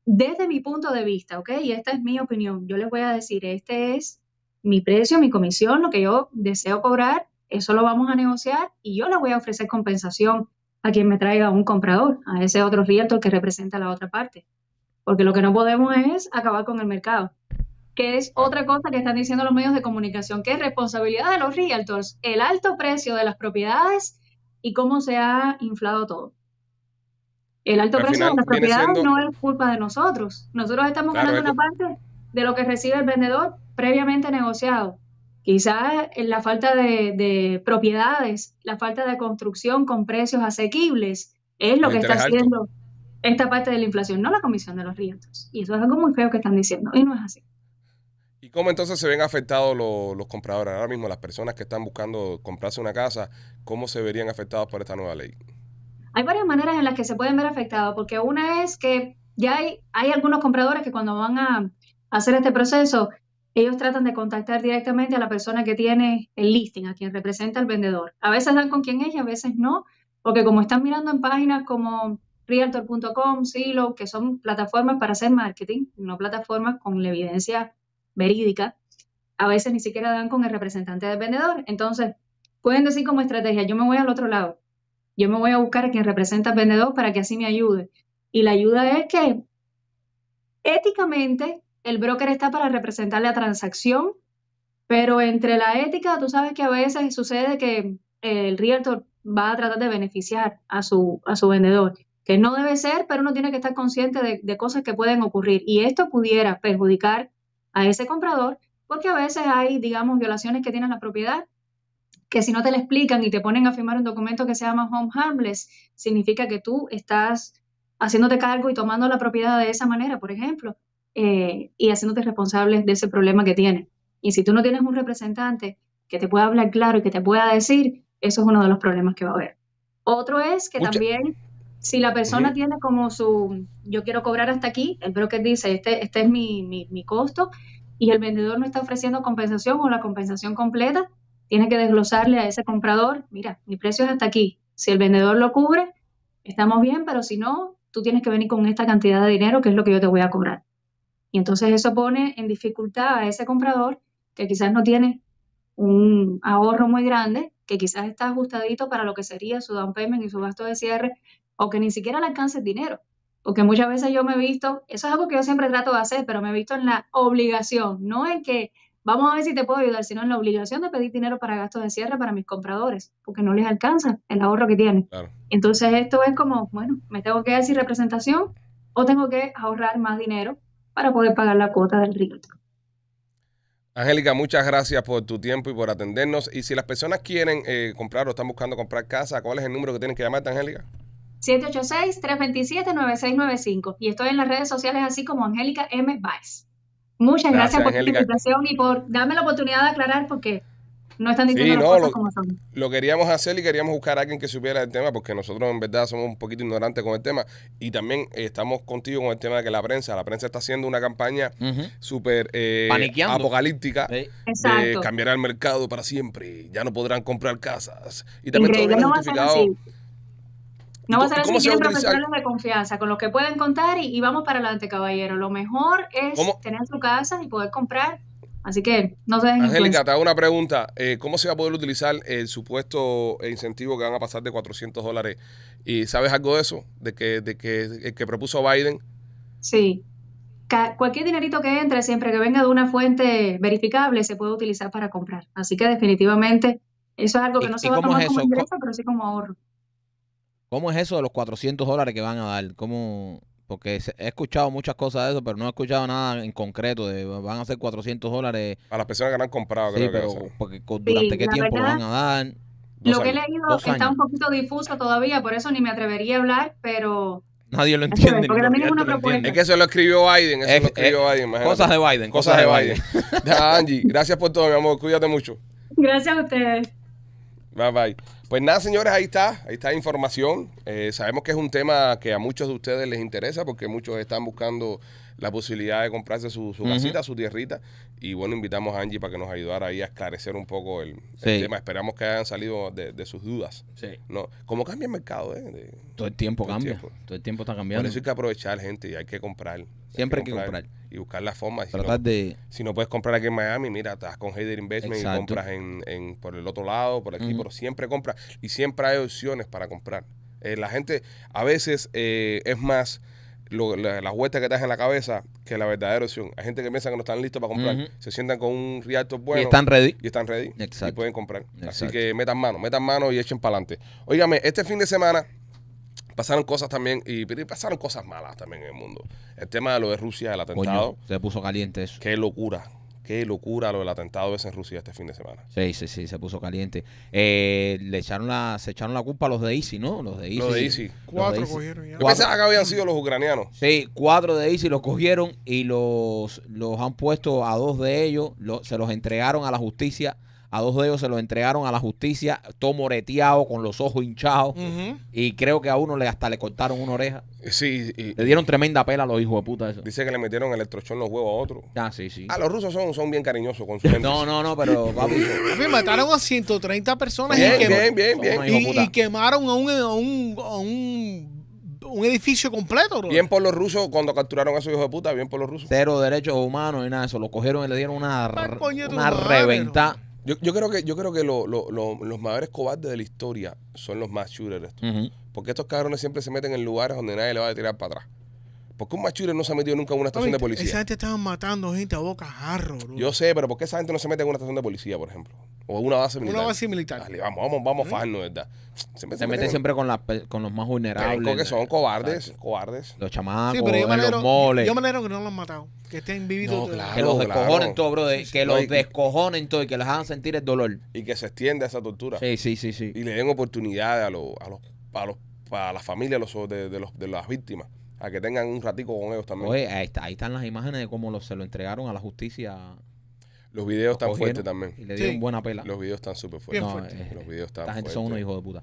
desde mi punto de vista, ¿ok? Y esta es mi opinión, yo les voy a decir, este es mi precio, mi comisión, lo que yo deseo cobrar, eso lo vamos a negociar y yo les voy a ofrecer compensación a quien me traiga un comprador, a ese otro realtor que representa la otra parte. Porque lo que no podemos es acabar con el mercado, que es otra cosa que están diciendo los medios de comunicación, que es responsabilidad de los realtors, el alto precio de las propiedades y cómo se ha inflado todo. El alto precio de las propiedades no es culpa de nosotros. Nosotros estamos ganando una parte de lo que recibe el vendedor previamente negociado. Quizás eh, la falta de, propiedades, la falta de construcción con precios asequibles es lo que está haciendo esta parte de la inflación, no la comisión de los rientos. Y eso es algo muy feo que están diciendo y no es así. ¿Y cómo entonces se ven afectados los, compradores? Ahora mismo las personas que están buscando comprarse una casa, ¿cómo se verían afectados por esta nueva ley? Hay varias maneras en las que se pueden ver afectados, porque una es que ya hay, hay algunos compradores que cuando van a hacer este proceso ellos tratan de contactar directamente a la persona que tiene el listing, a quien representa al vendedor. A veces dan con quien es y a veces no, porque como están mirando en páginas como realtor.com, Silo, que son plataformas para hacer marketing, no plataformas con la evidencia verídica, a veces ni siquiera dan con el representante del vendedor. Entonces, pueden decir como estrategia, yo me voy al otro lado, yo me voy a buscar a quien representa al vendedor para que así me ayude. Y la ayuda es que éticamente el broker está para representar la transacción, pero entre la ética, tú sabes que a veces sucede que eh, el realtor va a tratar de beneficiar a su, a su vendedor, que no debe ser, pero uno tiene que estar consciente de, de cosas que pueden ocurrir y esto pudiera perjudicar a ese comprador porque a veces hay, digamos, violaciones que tienen la propiedad que si no te la explican y te ponen a firmar un documento que se llama home harmless, significa que tú estás haciéndote cargo y tomando la propiedad de esa manera, por ejemplo. Eh, y haciéndote responsable de ese problema que tiene. Y si tú no tienes un representante que te pueda hablar claro y que te pueda decir, eso es uno de los problemas que va a haber. Otro es que también, si la persona tiene como su, yo quiero cobrar hasta aquí, el broker dice, este, este es mi, mi costo, y el vendedor no está ofreciendo compensación o la compensación completa, tiene que desglosarle a ese comprador, mira, mi precio es hasta aquí. Si el vendedor lo cubre, estamos bien, pero si no, tú tienes que venir con esta cantidad de dinero, que es lo que yo te voy a cobrar. Y entonces eso pone en dificultad a ese comprador que quizás no tiene un ahorro muy grande, que quizás está ajustadito para lo que sería su down payment y su gasto de cierre, o que ni siquiera le alcance el dinero. Porque muchas veces yo me he visto, eso es algo que yo siempre trato de hacer, pero me he visto en la obligación, no en que vamos a ver si te puedo ayudar, sino en la obligación de pedir dinero para gastos de cierre para mis compradores, porque no les alcanza el ahorro que tienen. Entonces esto es como, bueno, me tengo que decir representación o tengo que ahorrar más dinero para poder pagar la cuota del rico. Angélica, muchas gracias por tu tiempo y por atendernos. Y si las personas quieren eh, comprar o están buscando comprar casa, ¿cuál es el número que tienen que llamarte, Angélica? 786-327-9695. Y estoy en las redes sociales así como Angélica M. Vice. Muchas gracias, por tu invitación y por darme la oportunidad de aclarar porque no están diciendo lo, como son. Lo queríamos hacer y queríamos buscar a alguien que supiera el tema, porque nosotros en verdad somos un poquito ignorantes con el tema. Y también eh, estamos contigo con el tema de que la prensa, la prensa está haciendo una campaña súper eh, apocalíptica cambiará de el mercado para siempre. Ya no podrán comprar casas. Y también todo no No va a ser así, profesionales de confianza, con los que pueden contar y, vamos para adelante, caballero. Lo mejor es tener su casa y poder comprar Así que no se dejen Angélica, te hago una pregunta. Eh, ¿Cómo se va a poder utilizar el supuesto incentivo que van a pasar de 400 dólares? ¿Y sabes algo de eso? ¿De que, de que, propuso Biden? Sí. Cualquier dinerito que entre, siempre que venga de una fuente verificable, se puede utilizar para comprar. Así que definitivamente eso es algo que no se va a tomar como ingreso, pero sí como ahorro. ¿Cómo es eso de los 400 dólares que van a dar? ¿Cómo, porque he escuchado muchas cosas de eso, pero no he escuchado nada en concreto de van a ser 400 dólares. A las personas que no han comprado, sí, creo pero que porque, durante qué tiempo lo van a dar. Lo que he leído está un poquito difuso todavía, por eso ni me atrevería a hablar, pero... Nadie lo entiende. Es, porque también es, una propuesta. es que eso lo escribió Biden, eso lo escribió eh, Biden. Cosas de Biden. Cosas, de Biden. Biden. Angie, gracias por todo, mi amor. Cuídate mucho. Gracias a ustedes. Bye bye. Pues nada, señores, ahí está, ahí está la información. Eh, sabemos que es un tema que a muchos de ustedes les interesa porque muchos están buscando la posibilidad de comprarse su, su casita, su tierrita. Y bueno, invitamos a Angie para que nos ayudara ahí a esclarecer un poco el, tema. Esperamos que hayan salido de, sus dudas. Sí. No, ¿Cómo cambia el mercado? Eh? todo el tiempo cambia. Todo el tiempo está cambiando. Por eso hay que aprovechar, gente, y hay que comprar. Siempre Hay que comprar y buscar la forma. Si no, puedes comprar aquí en Miami, mira, estás con Hader Investment y compras en, por el otro lado, por aquí, pero siempre compras y siempre hay opciones para comprar. Eh, la gente a veces eh, es más la, vuelta que te das en la cabeza que la verdadera opción. Hay gente que piensa que no están listos para comprar, se sientan con un reactor bueno. Y están ready. Y están ready. Y pueden comprar. Así que metan mano, metan mano y echen para adelante. Óigame, este fin de semana pasaron cosas también y pasaron cosas malas también en el mundo. El tema de lo de Rusia, el atentado. se puso caliente eso. Qué locura. Qué locura lo del atentado ese en Rusia este fin de semana. Sí, sí, sí, se puso caliente. Eh, le echaron la, se echaron la culpa a los de ISIS, ¿no? Los de ISIS. de Cuatro cogieron que habían sido los ucranianos. Sí, cuatro de ISIS los cogieron y los, los han puesto a dos de ellos, se los entregaron a la justicia a dos de ellos se los entregaron a la justicia, todo moreteado, con los ojos hinchados. Y creo que a uno le hasta le cortaron una oreja. Eh, sí. le dieron tremenda pela a los hijos de puta. Dice que le metieron el electrochón los huevos a otro. Ah, sí, sí. Ah, los rusos son, son bien cariñosos con su gente. no, no, no, pero papi. mataron a 130 personas bien, y, quemaron, bien, bien, y, y, quemaron a un, a un, un edificio completo, Bien por los rusos cuando capturaron a esos hijos de puta, bien por los rusos. Cero derechos humanos y nada de eso. Lo cogieron y le dieron una, una reventada. Yo, creo que, yo creo que los mayores cobardes de la historia son los más shooters. Porque estos cabrones siempre se meten en lugares donde nadie le va a tirar para atrás. ¿Por qué un machure no se ha metido nunca en una estación de policía? Esa gente estaban matando gente a boca jarro, bro. Yo sé, pero ¿por qué esa gente no se mete en una estación de policía, por ejemplo? O una base militar. Una base militar. vamos, vamos, vamos, ¿Eh? fajarnos, ¿verdad? se, meten mete siempre con, con los más vulnerables. Que son cobardes, cobardes. Los chamacos, los moles. Yo me alegro que no los han matado. Que estén vividos. No, que los descojonen todo, bro. que los descojonen todo y que les hagan sentir el dolor. Y que se extienda esa tortura. Sí, sí, sí, sí. Y le den oportunidad a, los, a, los, a, los, para las familias la de, de, los, de las víctimas a que tengan un ratico con ellos también. Oye, ahí, están las imágenes de cómo se lo entregaron a la justicia. Los videos están fuertes también. Y le dieron buena pela. Los videos están súper fuertes. No, eh, los videos están gente fuertes. son unos hijos de puta.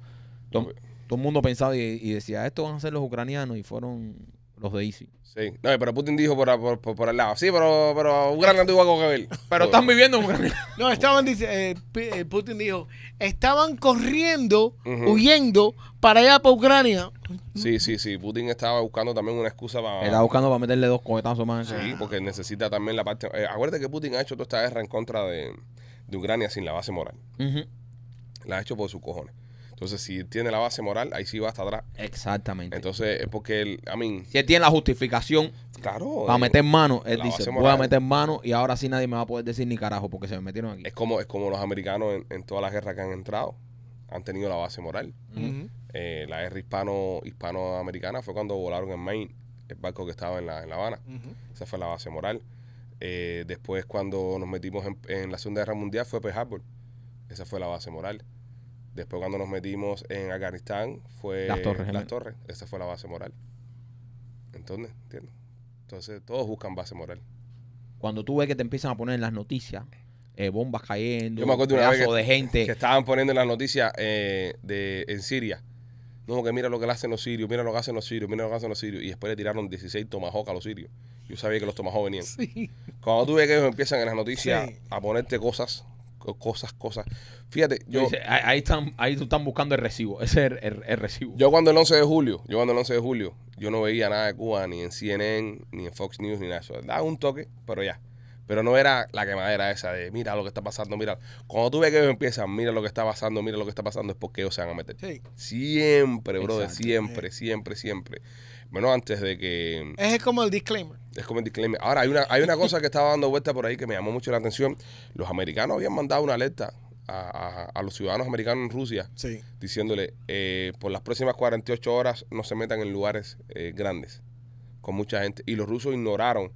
Todo, el mundo pensaba y, y, decía, ah, esto van a ser los ucranianos y fueron los de Easy. Sí. No, pero Putin dijo por, por, el lado. Sí, pero, pero Ucrania tuvo algo que ver. Pero están viviendo en Ucrania. No, estaban, dice, eh, eh, Putin dijo, estaban corriendo, huyendo para allá, para Ucrania. Sí, sí, sí. Putin estaba buscando también una excusa para. Estaba buscando para meterle dos cohetazos más. Sí, porque necesita también la parte. Eh, acuérdate que Putin ha hecho toda esta guerra en contra de, de Ucrania sin la base moral. La ha hecho por sus cojones. Entonces, si tiene la base moral, ahí sí va hasta atrás. Exactamente. Entonces, es porque él, a mí. si él tiene la justificación claro, para eh, meter mano, él dice, voy a meter mano y ahora sí nadie me va a poder decir ni carajo porque se me metieron aquí. Es como, es como los americanos en, en todas las guerras que han entrado, han tenido la base moral. Eh, la guerra hispano, hispanoamericana fue cuando volaron en Maine, el barco que estaba en La, Habana. Esa fue la base moral. Eh, después, cuando nos metimos en, en, la Segunda Guerra Mundial, fue Pearl Harbor. Esa fue la base moral. Después cuando nos metimos en Afganistán fue Las Torres. Las Torres. Esa fue la base moral. Entonces, ¿entiendes? Entonces todos buscan base moral. Cuando tú ves que te empiezan a poner en las noticias eh, bombas cayendo, un de gente. Que estaban poniendo en las noticias eh, de, en Siria. No, que mira lo que le hacen los sirios, mira lo que hacen los sirios, mira lo que hacen los sirios. Y después le tiraron 16 tomahawk a los sirios. Yo sabía que los tomahawk venían. Cuando tú ves que ellos empiezan en las noticias a ponerte cosas cosas, cosas. Fíjate, yo... ahí, están, ahí están buscando el recibo, ese es el, recibo. Yo cuando el 11 de julio, yo cuando el 11 de julio, yo no veía nada de Cuba, ni en CNN, ni en Fox News, ni nada de eso. Daba un toque, pero ya. Pero no era la quemadera esa de mira lo que está pasando, mira. Cuando tú ves que empiezan, mira lo que está pasando, mira lo que está pasando, es porque ellos se van a meter. Sí. Siempre, brother, siempre, siempre, siempre. Menos antes de que. es como el disclaimer. Es como el disclaimer. Ahora, hay una, hay una cosa que estaba dando vuelta por ahí que me llamó mucho la atención. Los americanos habían mandado una alerta a, los ciudadanos americanos en Rusia diciéndole eh, por las próximas 48 horas no se metan en lugares eh, grandes con mucha gente y los rusos ignoraron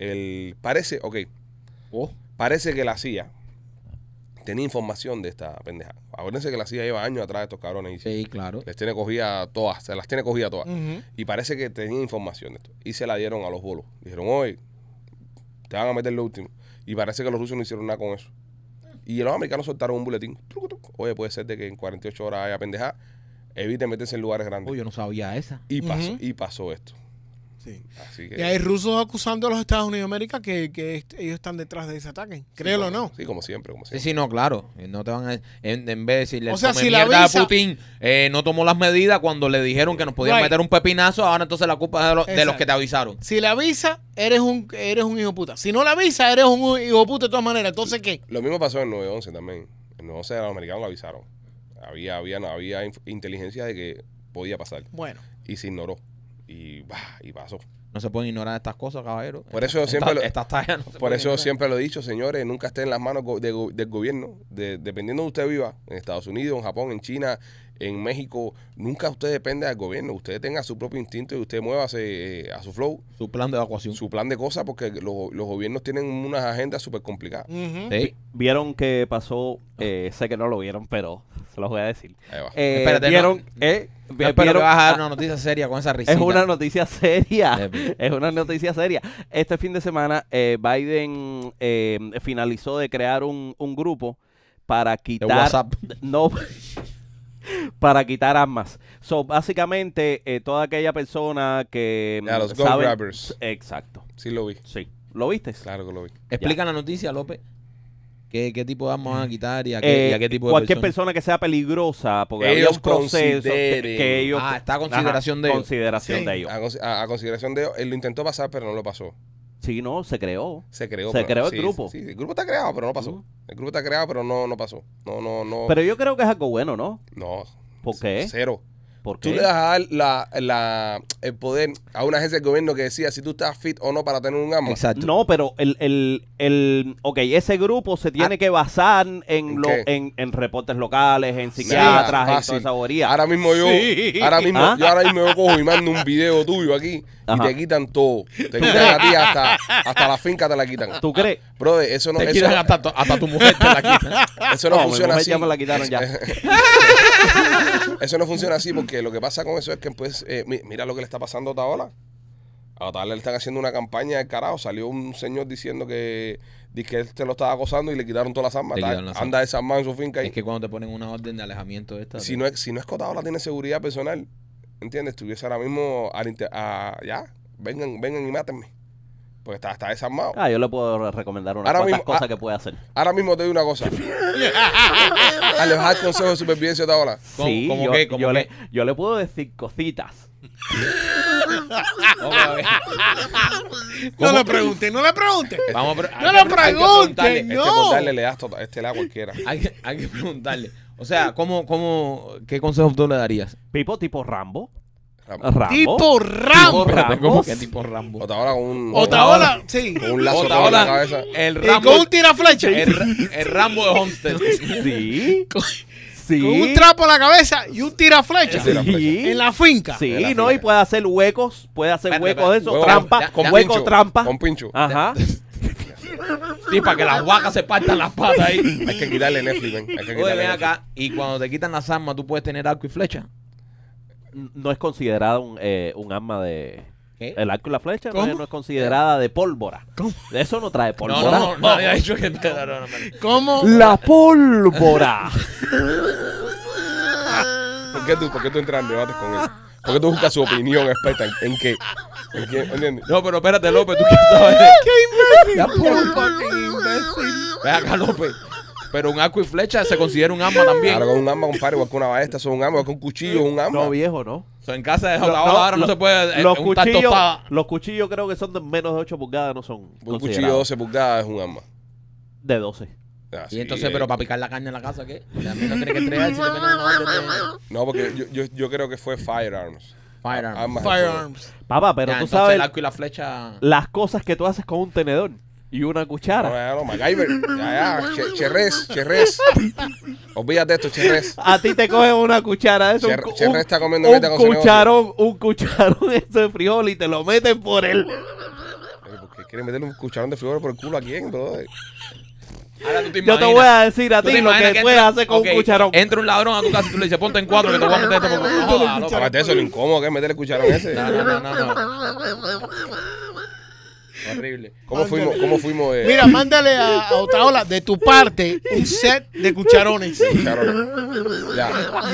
el parece ok oh. parece que la CIA tenía información de esta pendeja. Acuérdense que la CIA lleva años atrás de estos cabrones. sí, claro. Les tiene cogida todas, se las tiene cogida todas. Y parece que tenía información de esto. Y se la dieron a los bolos. Dijeron, hoy te van a meter lo último. Y parece que los rusos no hicieron nada con eso. Y los americanos soltaron un boletín. Oye, puede ser de que en 48 horas haya pendeja. evite meterse en lugares grandes. yo no sabía esa. Y pasó, y pasó esto que, y hay rusos acusando a los Estados Unidos de América que, ellos están detrás de ese ataque. Créelo o no. Sí, como siempre, como siempre. Sí, no, claro. No te van a, en, vez de decirle o sea, si la visa... Putin, eh, no tomó las medidas cuando le dijeron que nos podían meter un pepinazo, ahora entonces la culpa es de, los que te avisaron. Si la avisa, eres un eres un hijo puta. Si no la avisa, eres un hijo puta de todas maneras. Entonces, ¿qué? Lo mismo pasó en 9-11 también. En 9-11 los americanos la avisaron. Había, había, había inteligencia de que podía pasar. Bueno. Y se ignoró y, y pasó. No se pueden ignorar estas cosas, caballero. Por eso siempre, lo, por eso siempre lo he dicho, señores, nunca esté en las manos del gobierno. dependiendo de usted viva, en Estados Unidos, en Japón, en China, en México, nunca usted depende del gobierno. Usted tenga su propio instinto y usted muévase eh, a su flow. Su plan de evacuación. Su plan de cosas, porque los gobiernos tienen unas agendas súper complicadas. Vieron que pasó, eh, sé que no lo vieron, pero se los voy a decir. Ahí eh, Espérate, vieron, eh, a una noticia seria con esa risa Es una noticia seria. Pues. es una noticia seria. Este fin de semana, Biden finalizó de crear un, grupo para quitar. WhatsApp. No. para quitar armas. So, básicamente, eh, toda aquella persona que. Mm, sabe, Exacto. Sí, lo vi. Sí. ¿Lo viste? Claro que lo vi. Explica la noticia, López. que ¿Qué, tipo de armas van a quitar y a qué, eh, tipo de Cualquier persona? que sea peligrosa, porque ellos un proceso que, ellos... Ah, está a consideración de ellos. Consideración de A, consideración de ellos. Él lo intentó pasar, pero no lo pasó. Sí, no, se creó. Se creó. Se creó el grupo. el grupo está creado, pero no pasó. El grupo está creado, pero no, no pasó. No, no, no. Pero yo creo que es algo bueno, ¿no? No. ¿Por qué? Cero. Tú le das a dar la, el poder a una agencia del gobierno que decía si tú estás fit o no para tener un amo. Exacto. No, pero el, el, el ok, ese grupo se tiene ah. que basar en lo, en, en reportes locales, en psiquiatras, en toda esa bobería. Ahora mismo yo, sí. ahora mismo, ¿Ah? yo ahora mismo cojo y mando un video tuyo aquí y te quitan todo. Te quitan a ti hasta, la finca te la quitan. ¿Tú crees? Bro, eso no hasta, tu mujer te la quitan. Eso no, funciona así. Ya me la quitaron ya. eso no funciona así porque que lo que pasa con eso es que pues, eh, mira lo que le está pasando a Otaola. A Otaola le están haciendo una campaña de carajo. Salió un señor diciendo que, que él te lo estaba acosando y le quitaron todas las armas. anda esa anda en su finca. Es que cuando te ponen una orden de alejamiento de esta. Si no es, si no es que tiene seguridad personal, ¿entiendes? Estuviese ahora mismo al ya, vengan, vengan y mátenme. Porque está, está desarmado. Ah, yo le puedo recomendar unas cosa cosas ah, que puede hacer. Ahora mismo te doy una cosa. Alejar consejos de supervivencia de ahora. Sí, ¿Cómo, yo, yo, Le, puedo decir cositas. no le pregunte, no le pregunte. Vamos a pregunte, no le que no. Este le das este le cualquiera. Hay que, preguntarle. O sea, ¿cómo, cómo, ¿qué consejo tú le darías? Pipo tipo Rambo. Tipo Rambo. Rambo. ¿Cómo tipo Rambo? Otaola con un. Otaola, sí. Con un lazo en la cabeza. El Rambo, y con un tiraflecha. El, el Rambo de Homestead. sí. sí. Con un trapo en la cabeza y un tira flecha En la finca. Sí, ¿no? Y puede hacer huecos. Puede hacer huecos de eso. trampa. con hueco trampa. Con pincho. Ajá. Sí, para que las guacas se partan las patas ahí. Hay que quitarle Netflix, ven. Hay que acá. Y cuando te quitan las armas, tú puedes tener arco y flecha no es considerada un, eh, un arma de, ¿Qué? El arco y la flecha no es considerada de pólvora. ¿Cómo? Eso no trae pólvora. No, no, no nadie ha dicho que no, no, ¿Cómo? La pólvora. ¿Por qué tú, por qué tú entras en debates con él? ¿Por qué tú buscas su opinión experta en, en qué? ¿En qué? ¿Entiendes? No, pero espérate, López, tú quieres saber. ¡Qué imbécil! ¡Qué imbécil! Ve acá, López. Pero un arco y flecha se considera un arma también. con un arma, compadre, igual que una ballesta, son un arma, igual que un cuchillo, un arma. No, viejo, no. O en casa de Jolao no, ahora no, se puede. Eh, los, cuchillos, los cuchillos creo que son de menos de 8 pulgadas, no son. Un cuchillo de 12 pulgadas es un arma. De 12. Ah, y entonces, eh. pero para picar la carne en la casa, ¿qué? no tiene que no, porque yo, yo, creo que fue Firearms. Firearms. Firearms. Papá, pero tú sabes. El arco y la flecha. Las cosas que tú haces con un tenedor y una cuchara. Bueno, MacGyver. Ya, ya. cherrez cherrés, Cherrés. Olvídate esto, Cherrés. A ti te cogen una cuchara. Eso, un, Cherrés está comiendo un, un cucharón, un cucharón de de frijol y te lo meten por el... ¿Por qué quieren meterle un cucharón de frijol por el culo a quién, bro? yo te voy a decir a ti lo que, puedes hacer con un cucharón. Entra un ladrón a tu casa y tú le dices, ponte en cuatro que te voy a meter esto por el culo. Aparte eso, lo incómodo que es meterle el cucharón ese. no, no. no. Horrible. ¿Cómo fuimos? Cómo fuimos eh? Mira, mándale a, otra ola de tu parte un set de cucharones. Y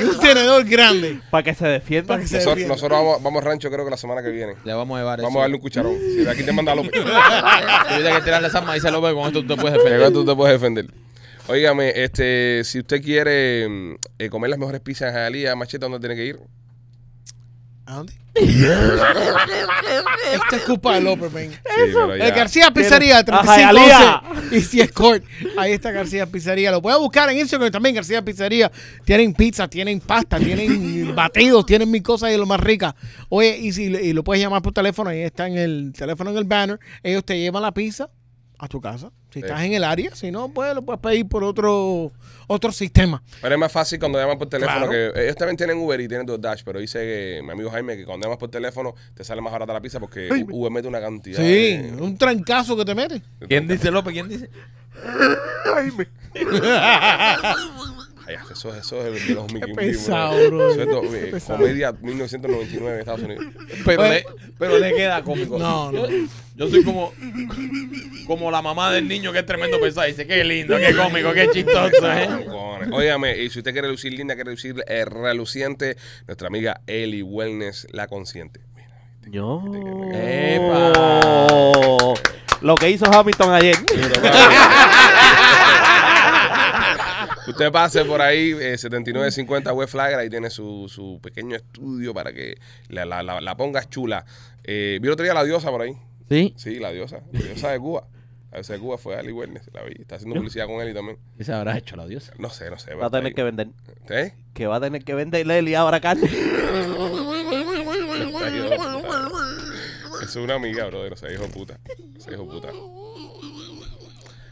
un tenedor grande. Para que se defienda. Nosotros vamos, vamos, rancho creo que la semana que viene. Ya vamos a llevar Vamos a darle un cucharón. Si de aquí te manda López. Tienes que tirarle esa maíz a López, con esto tú te puedes defender. Con esto tú te puedes defender. Óigame, este, si usted quiere mm, eh, comer las mejores pizzas en Jalía, Machete, ¿dónde tiene que ir? ¿A Esta es culpa de López, El García Pizzería, y si es court. Ahí está García Pizzería. Lo puedes buscar en Instagram también, García Pizzería. Tienen pizza, tienen pasta, tienen batidos, tienen mil cosas y lo más rica. Oye, y si lo puedes llamar por teléfono, ahí está en el teléfono en el banner. Ellos te llevan la pizza a tu casa. Si estás en el área, si no, pues lo puedes pedir por otro otro sistema. Pero es más fácil cuando llaman por teléfono que ellos también tienen Uber y tienen DoorDash, pero dice mi amigo Jaime que cuando llamas por teléfono te sale más barata la pizza porque Uber mete una cantidad. Sí, un trancazo que te mete. ¿Quién dice López? ¿Quién dice? Jaime. eso, eso es de los pesado, comedia 1999 en Estados Unidos. Pero, le, pero le queda cómico. No, no. Yo, soy como, como la mamá del niño que es tremendo pensar. Dice, qué lindo, qué cómico, qué chistoso. ¿eh? y si usted quiere lucir linda, quiere lucir eh, reluciente, nuestra amiga Eli Wellness, la consciente. Yo. Epa. Oh. Lo que hizo Hamilton ayer. Usted pase por ahí, 7950 eh, West Flagler, ahí tiene su, su pequeño estudio para que la, la, pongas chula. Eh, vi otro día la diosa por ahí. ¿Sí? Sí, la diosa. La diosa de Cuba. La diosa de Cuba fue a Ali Wellness, la vi. Está haciendo publicidad con él y también. ¿Y se habrá hecho la diosa? No sé, no sé. Va a tener que vender. ¿Qué? ¿Eh? Que va a tener que vender leli ahora carne. es una amiga, brother. O sea, hijo puta. O sea, hijo puta.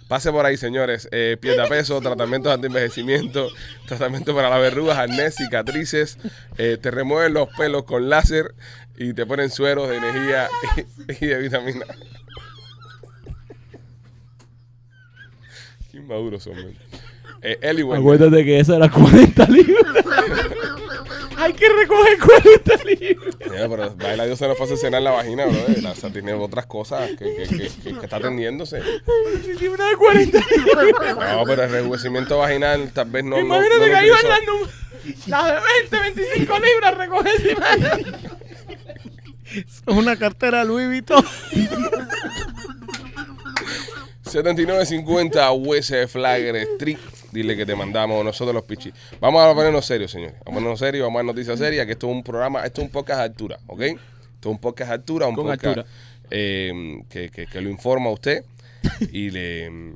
Pase por ahí, señores. Eh, peso, tratamientos anti-envejecimiento, tratamiento para las verrugas, arnés, cicatrices. Eh, te remueven los pelos con láser y te ponen sueros de energía y, de vitamina. Qué inmaduros son, eh, Acuérdate que esa era 40 libras. Hay que recoger 40 libras. pero Baila Dios se lo fue a asesinar la vagina, bro. O sea, tiene otras cosas que, que, que, que, está atendiéndose. 20 libras una de 40 libras. No, pero el rejuvenecimiento vaginal tal vez no. Imagínate que ahí van dando la de 20, 25 libras recoger Es una cartera Louis Vuitton. 7950 US Flagger Street Dile que te mandamos nosotros los pichis. Vamos a ponernos serios, señores. Vamos a ponernos serios, vamos a dar noticias serias, que esto es un programa, esto es un podcast a altura, ¿ok? Esto es un podcast a altura, un podcast em, que, lo informa a usted y le,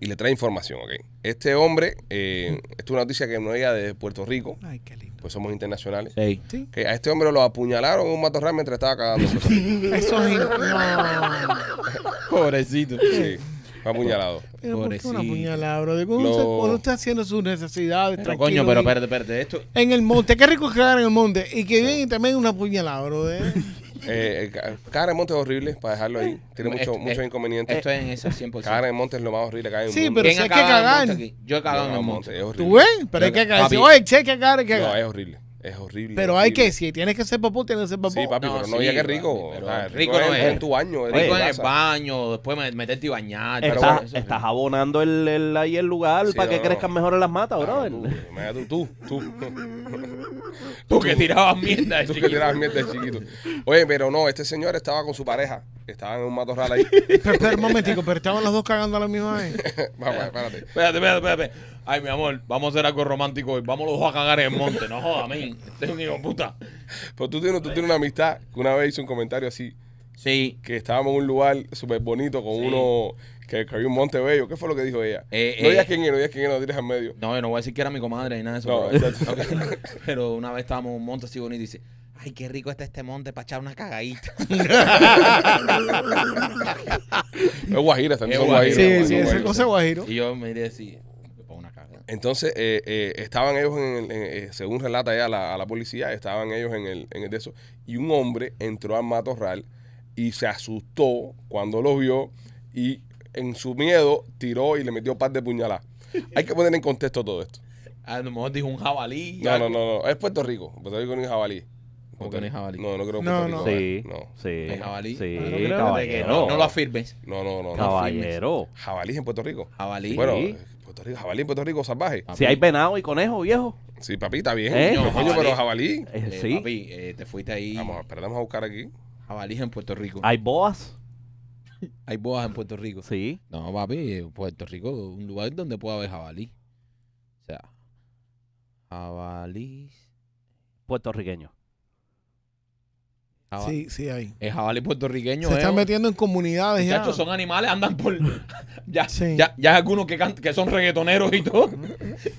y le trae información, ¿ok? Este hombre, eh, esto es una noticia que no llega de Puerto Rico. Ay, qué lindo. Pues somos internacionales. Sí. Que a este hombre lo apuñalaron en un matorral mientras estaba cagando. Eso es... Pobrecito. Sí. Apuñalado. Pero ¿por qué una apuñalada, bro? Lo- está haciendo sus necesidades. Pero coño, pero espérate, espérate. Esto, En el monte, qué rico es en el monte. Y que viene también una apuñalada, bro. ¿eh? Eh, cara monte es horrible para dejarlo ahí. Tiene mucho- muchos inconvenientes. Esto es en esa 100%. Cara de monte es lo más horrible que hay en el Sí, pero- si hay que cagar. Yo he cagado en el monte. Es horrible. ¿Tú ves? Pero hay que cagar. Oye, che, hay que cagar, que No, es horrible. Es horrible. Pero hay que, si tienes que ser papu, tienes que ser papu. Sí, papi, pero no diga que rico. rico, no es. en tu baño. Rico en, el baño, después meterte y bañar. Estás, estás abonando el, el, ahí el lugar para que crezcan mejor en las matas, brother. tú, tú, tú, tú. que tirabas mierda de Tú que tirabas mierda de chiquito. Oye, pero no, este señor estaba con su pareja. Estaban en un matorral ahí. Espera un momentico, pero estaban los dos cagando a la misma vez. espérate. Espérate, espérate, espérate. Ay, mi amor, vamos a hacer algo romántico hoy. Vamos los dos a cagar en el monte. No jodas, men. Este un hijo de puta. Pero tú tienes, tú tienes una amistad que una vez hizo un comentario así. Sí. Que estábamos en un lugar súper bonito con uno que, que había un monte bello. ¿Qué fue lo que dijo ella? Eh, eh, no digas quién era, no digas quién era, no tires al medio. No, yo no voy a decir que era mi comadre ni nada de eso. No, pero, pero una vez estábamos en un monte así bonito y dice, ay, qué rico está este monte para echar una cagadita. es guajira, también es guajira. Sí, sí, esa cosa es guajiro. Y yo me diría así. Entonces, eh, eh, estaban ellos, en el, eh, según relata ya la, a la policía, estaban ellos en el, en de eso. Y un hombre entró al matorral y se asustó cuando lo vio y en su miedo tiró y le metió un par de puñaladas. Hay que poner en contexto todo esto. Ah, a lo mejor dijo un jabalí. No, no, no, no, Es Puerto Rico. Puerto Rico no es jabalí. Porque no es jabalí? No, no creo que no, no. Sí, no. sí. ¿Es jabalí? Sí, ah, no, no, caballero. No, no, lo afirmes. No, no, no. Caballero. ¿Jabalí en Puerto Rico? Jabalí. Bueno, Puerto jabalí en Puerto Rico salvaje. Si hay venado y conejo, viejo. Sí, papi, está bien. ¿Eh? pero jabalí. Eh, eh, sí. Papi, eh, te fuiste ahí. Vamos, esperar vamos a buscar aquí. Jabalí en Puerto Rico. Hay boas. Hay boas en Puerto Rico. Sí. No, papi, Puerto Rico un lugar donde pueda haber jabalí. O sea, jabalí. Puertorriqueño. Sí, sí, hay. El jabalí puertorriqueño. Se están metiendo en comunidades ya. son animales, andan por. ya, sí. ya, hay algunos que, que son reggaetoneros y todo.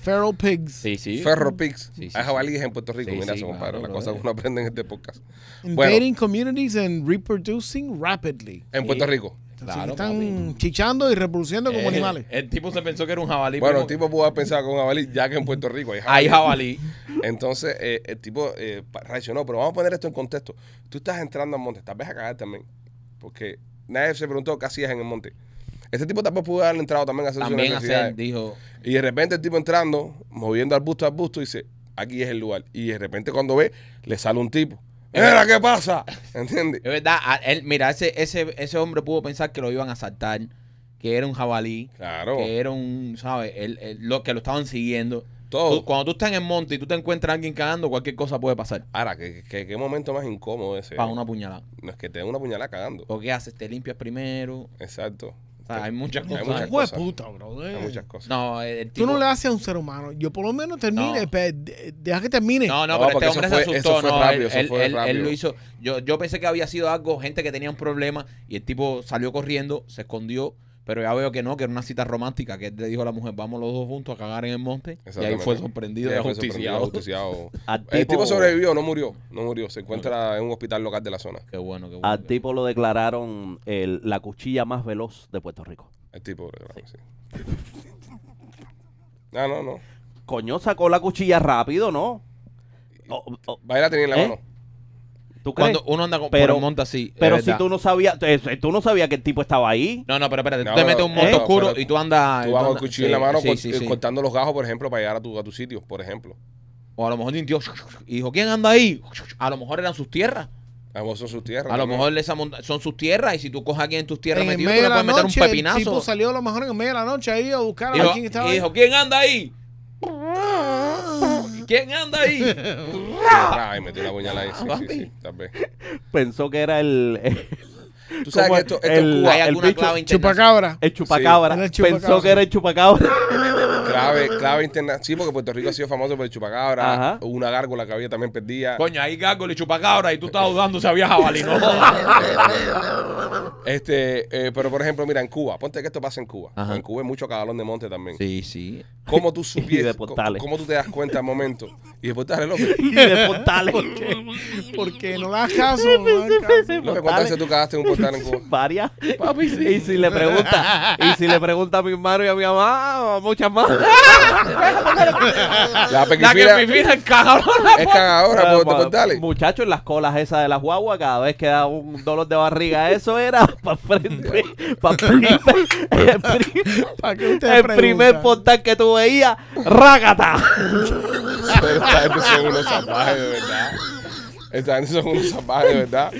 Feral pigs. Sí, sí. Ferro pigs. Hay jabalíes en Puerto Rico. Mira, eso, compadre. la cosa que uno aprende en este podcast. Invading communities and reproducing rapidly. En Puerto Rico están chichando y reproduciendo como eh, animales. El tipo se pensó que era un jabalí. Bueno, el tipo pudo pensar que un jabalí, ya que en Puerto Rico hay jabalí. Entonces, eh, el tipo eh, reaccionó. Pero vamos a poner esto en contexto. Tú estás entrando al monte, tal vez a cagar también. Porque nadie se preguntó qué hacías en el monte. Este tipo tampoco pudo haber entrado también a hacer también dijo. Y de repente el tipo entrando, moviendo al busto al busto, dice, aquí es el lugar. Y de repente cuando ve, le sale un tipo Mira, ¿qué pasa? ¿Entiendes? Es verdad, mira, ese, ese, ese hombre pudo pensar que lo iban a asaltar, que era un jabalí, que era un, ¿sabes? lo, que lo estaban siguiendo. Todo. cuando tú estás en el monte y tú te encuentras a alguien cagando, cualquier cosa puede pasar. Ahora, ¿qué, qué, momento más incómodo ese? Para eh. una puñalada. No es que te den una puñalada cagando. ¿O qué haces? Te limpias primero. Exacto hay muchas cosas. Hay muchas cosas. No, eh, el tipo... Tú no le haces a un ser humano. Yo por lo menos termine. deja que termine. No, no, pero este hombre se asustó. lo hizo. Yo, yo pensé que había sido algo, gente que tenía un problema y el tipo salió corriendo, se escondió pero ya veo que no, que era una cita romántica, que él le dijo a la mujer, vamos los dos juntos a cagar en el monte. Y ahí fue sorprendido y el tipo, sobrevivió, no murió, no murió. Se encuentra en un hospital local de la zona. Qué bueno, qué bueno. Al tipo lo declararon la cuchilla más veloz de Puerto Rico. El tipo, sí. sí. ah, no, no. Coño, sacó la cuchilla rápido, ¿no? Oh, oh. Baila tenía en la ¿Eh? mano. Cuando uno anda con, un monte así. Pero si tú no sabías, eh, tú no sabías que el tipo estaba ahí. No, no, pero espérate, tú te metes un monte eh, oscuro y tú andas. Tú vas el cuchillo en la mano eh, cortando los gajos, por ejemplo, para llegar a tu, sitio, por ejemplo. O a lo mejor sintió y dijo, ¿quién anda ahí? A lo mejor eran sus tierras. A mejor son sus tierras. A lo mejor son sus tierras y si tú coges a alguien en tus tierras metido, tú le puedes meter un el tipo salió a lo mejor en el medio de la noche ahí a buscar a quién estaba y ahí. ¿quién anda ahí? ¿Quién anda ahí? Pensó que era el Tú sabes que esto, en Cuba hay alguna clave chupacabra. El chupacabra. Pensó que era el chupacabra. Clave, clave internacional. Sí, porque Puerto Rico ha sido famoso por el chupacabra. Ajá. Una gárgola que había también perdida Coño, hay gárgola y chupacabra y tú estás dudando si había jabalí. No. este, eh, pero por ejemplo, mira, en Cuba, ponte que esto pasa en Cuba. En Cuba hay mucho cabalón de monte también. Sí, sí. ¿Cómo tú supieras? ¿Cómo tú te das cuenta al momento? Y de portales, López. Y de portales. ¿Por qué? Porque no das caso. No, tú cagaste en un Varias. Y si le pregunta, y si le pregunta a mi hermano y a mi mamá, muchas más. la, la que es cagadora. Ah, es cagadora, por, Muchachos, en las colas esas de las guagua cada vez que da un dolor de barriga, eso era para frente, para primer, el, primer, el primer portal que tú veías, rágata. Pero está de verdad. Esta gente son unos ¿verdad?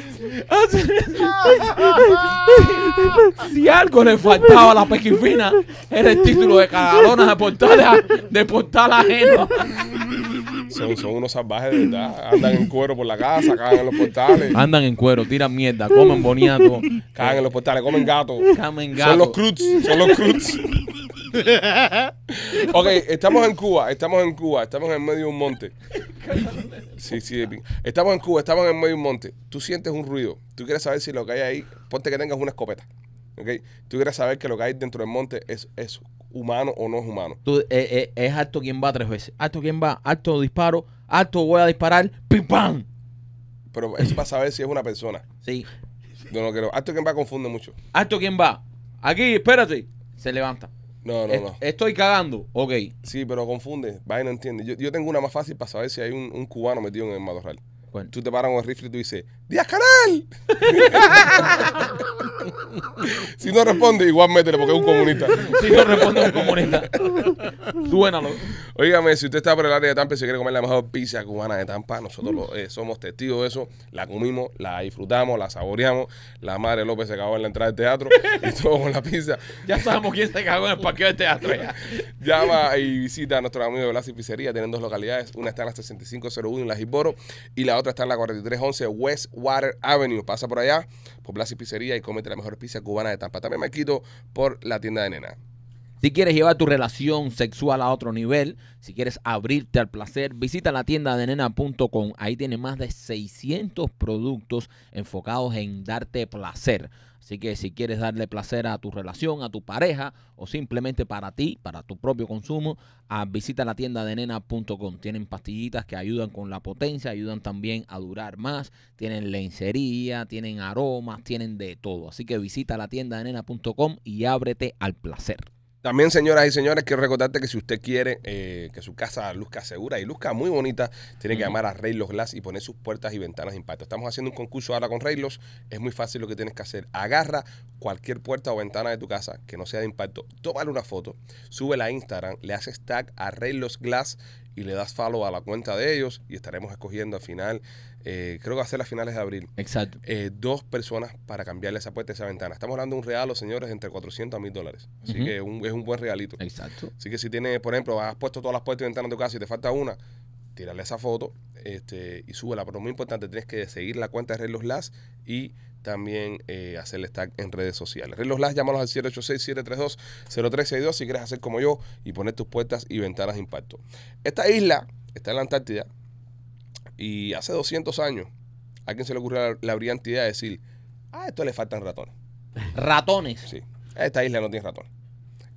si algo le faltaba a la pequifina, era el título de cagalona de portal, de portal son, unos salvajes de verdad. Andan en cuero por la casa, cagan en los portales. Andan en cuero, tiran mierda, comen boniato. Cagan en los portales, comen gato. gato. Son los cruz, son los cruz. ok, estamos en Cuba, estamos en Cuba, estamos en medio de un monte. Sí, sí, estamos en Cuba, estamos en medio de un monte. Tú sientes un ruido, tú quieres saber si lo que hay ahí, ponte que tengas una escopeta. ¿ok? Tú quieres saber que lo que hay dentro del monte es eso, humano o no es humano. Eh, eh, es alto quien va tres veces. Alto quien va, alto disparo, alto voy a disparar, pim pam. Pero es para saber si es una persona. Sí. No, no creo. Alto quien va confunde mucho. Alto quien va. Aquí, espérate. Se levanta. No, no, no. Estoy cagando. Ok. Sí, pero confunde. Vaya, no entiende. Yo, tengo una más fácil para saber si hay un, un cubano metido en el matorral. Tú te paras con el rifle y tú dices, ¡Díaz Canal! si no responde, igual métele porque es un comunista. si no responde, es un comunista. Suénalo. Óigame, si usted está por el área de Tampa y se quiere comer la mejor pizza cubana de Tampa, nosotros eh, somos testigos de eso. La comimos, la disfrutamos, la saboreamos. La madre López se cagó en la entrada del teatro y todo con la pizza. ya sabemos quién se cagó en el parqueo del teatro. Llama y visita a nuestro amigo de la y Pizzería. Tienen dos localidades. Una está en la 6501 en la Giboro y la otra está en la 4311 West Water Avenue. Pasa por allá, por Blas y Pizzería y comete la mejor pizza cubana de Tampa. También me quito por la tienda de nena. Si quieres llevar tu relación sexual a otro nivel, si quieres abrirte al placer, visita la tienda de nena.com. Ahí tiene más de 600 productos enfocados en darte placer. Así que si quieres darle placer a tu relación, a tu pareja o simplemente para ti, para tu propio consumo, ah, visita la tienda de Tienen pastillitas que ayudan con la potencia, ayudan también a durar más, tienen lencería, tienen aromas, tienen de todo. Así que visita la tienda de y ábrete al placer. También, señoras y señores, quiero recordarte que si usted quiere eh, que su casa luzca segura y luzca muy bonita, tiene que llamar a Reylos Glass y poner sus puertas y ventanas de impacto. Estamos haciendo un concurso ahora con Reylos. Es muy fácil lo que tienes que hacer. Agarra cualquier puerta o ventana de tu casa que no sea de impacto, tómale una foto, sube a Instagram, le haces tag a Reylos Glass y le das follow a la cuenta de ellos y estaremos escogiendo al final, eh, creo que va a ser a finales de abril. Exacto. Eh, dos personas para cambiarle esa puerta, esa ventana. Estamos hablando de un regalo, señores, entre 400 a 1000 dólares. Así que es un buen regalito. Exacto. Así que si tienes, por ejemplo, has puesto todas las puertas y ventanas de tu casa y te falta una, tírale esa foto este, y súbela. Pero muy importante, tienes que seguir la cuenta de los Las y también eh, hacerle stack en redes sociales. los Las, llámalos al 786-732-0362 si quieres hacer como yo y poner tus puertas y ventanas de impacto. Esta isla está en la Antártida y hace 200 años a quien se le ocurrió la, brillante idea de decir, ah, esto le faltan ratones. ¿Ratones? Sí, esta isla no tiene ratones.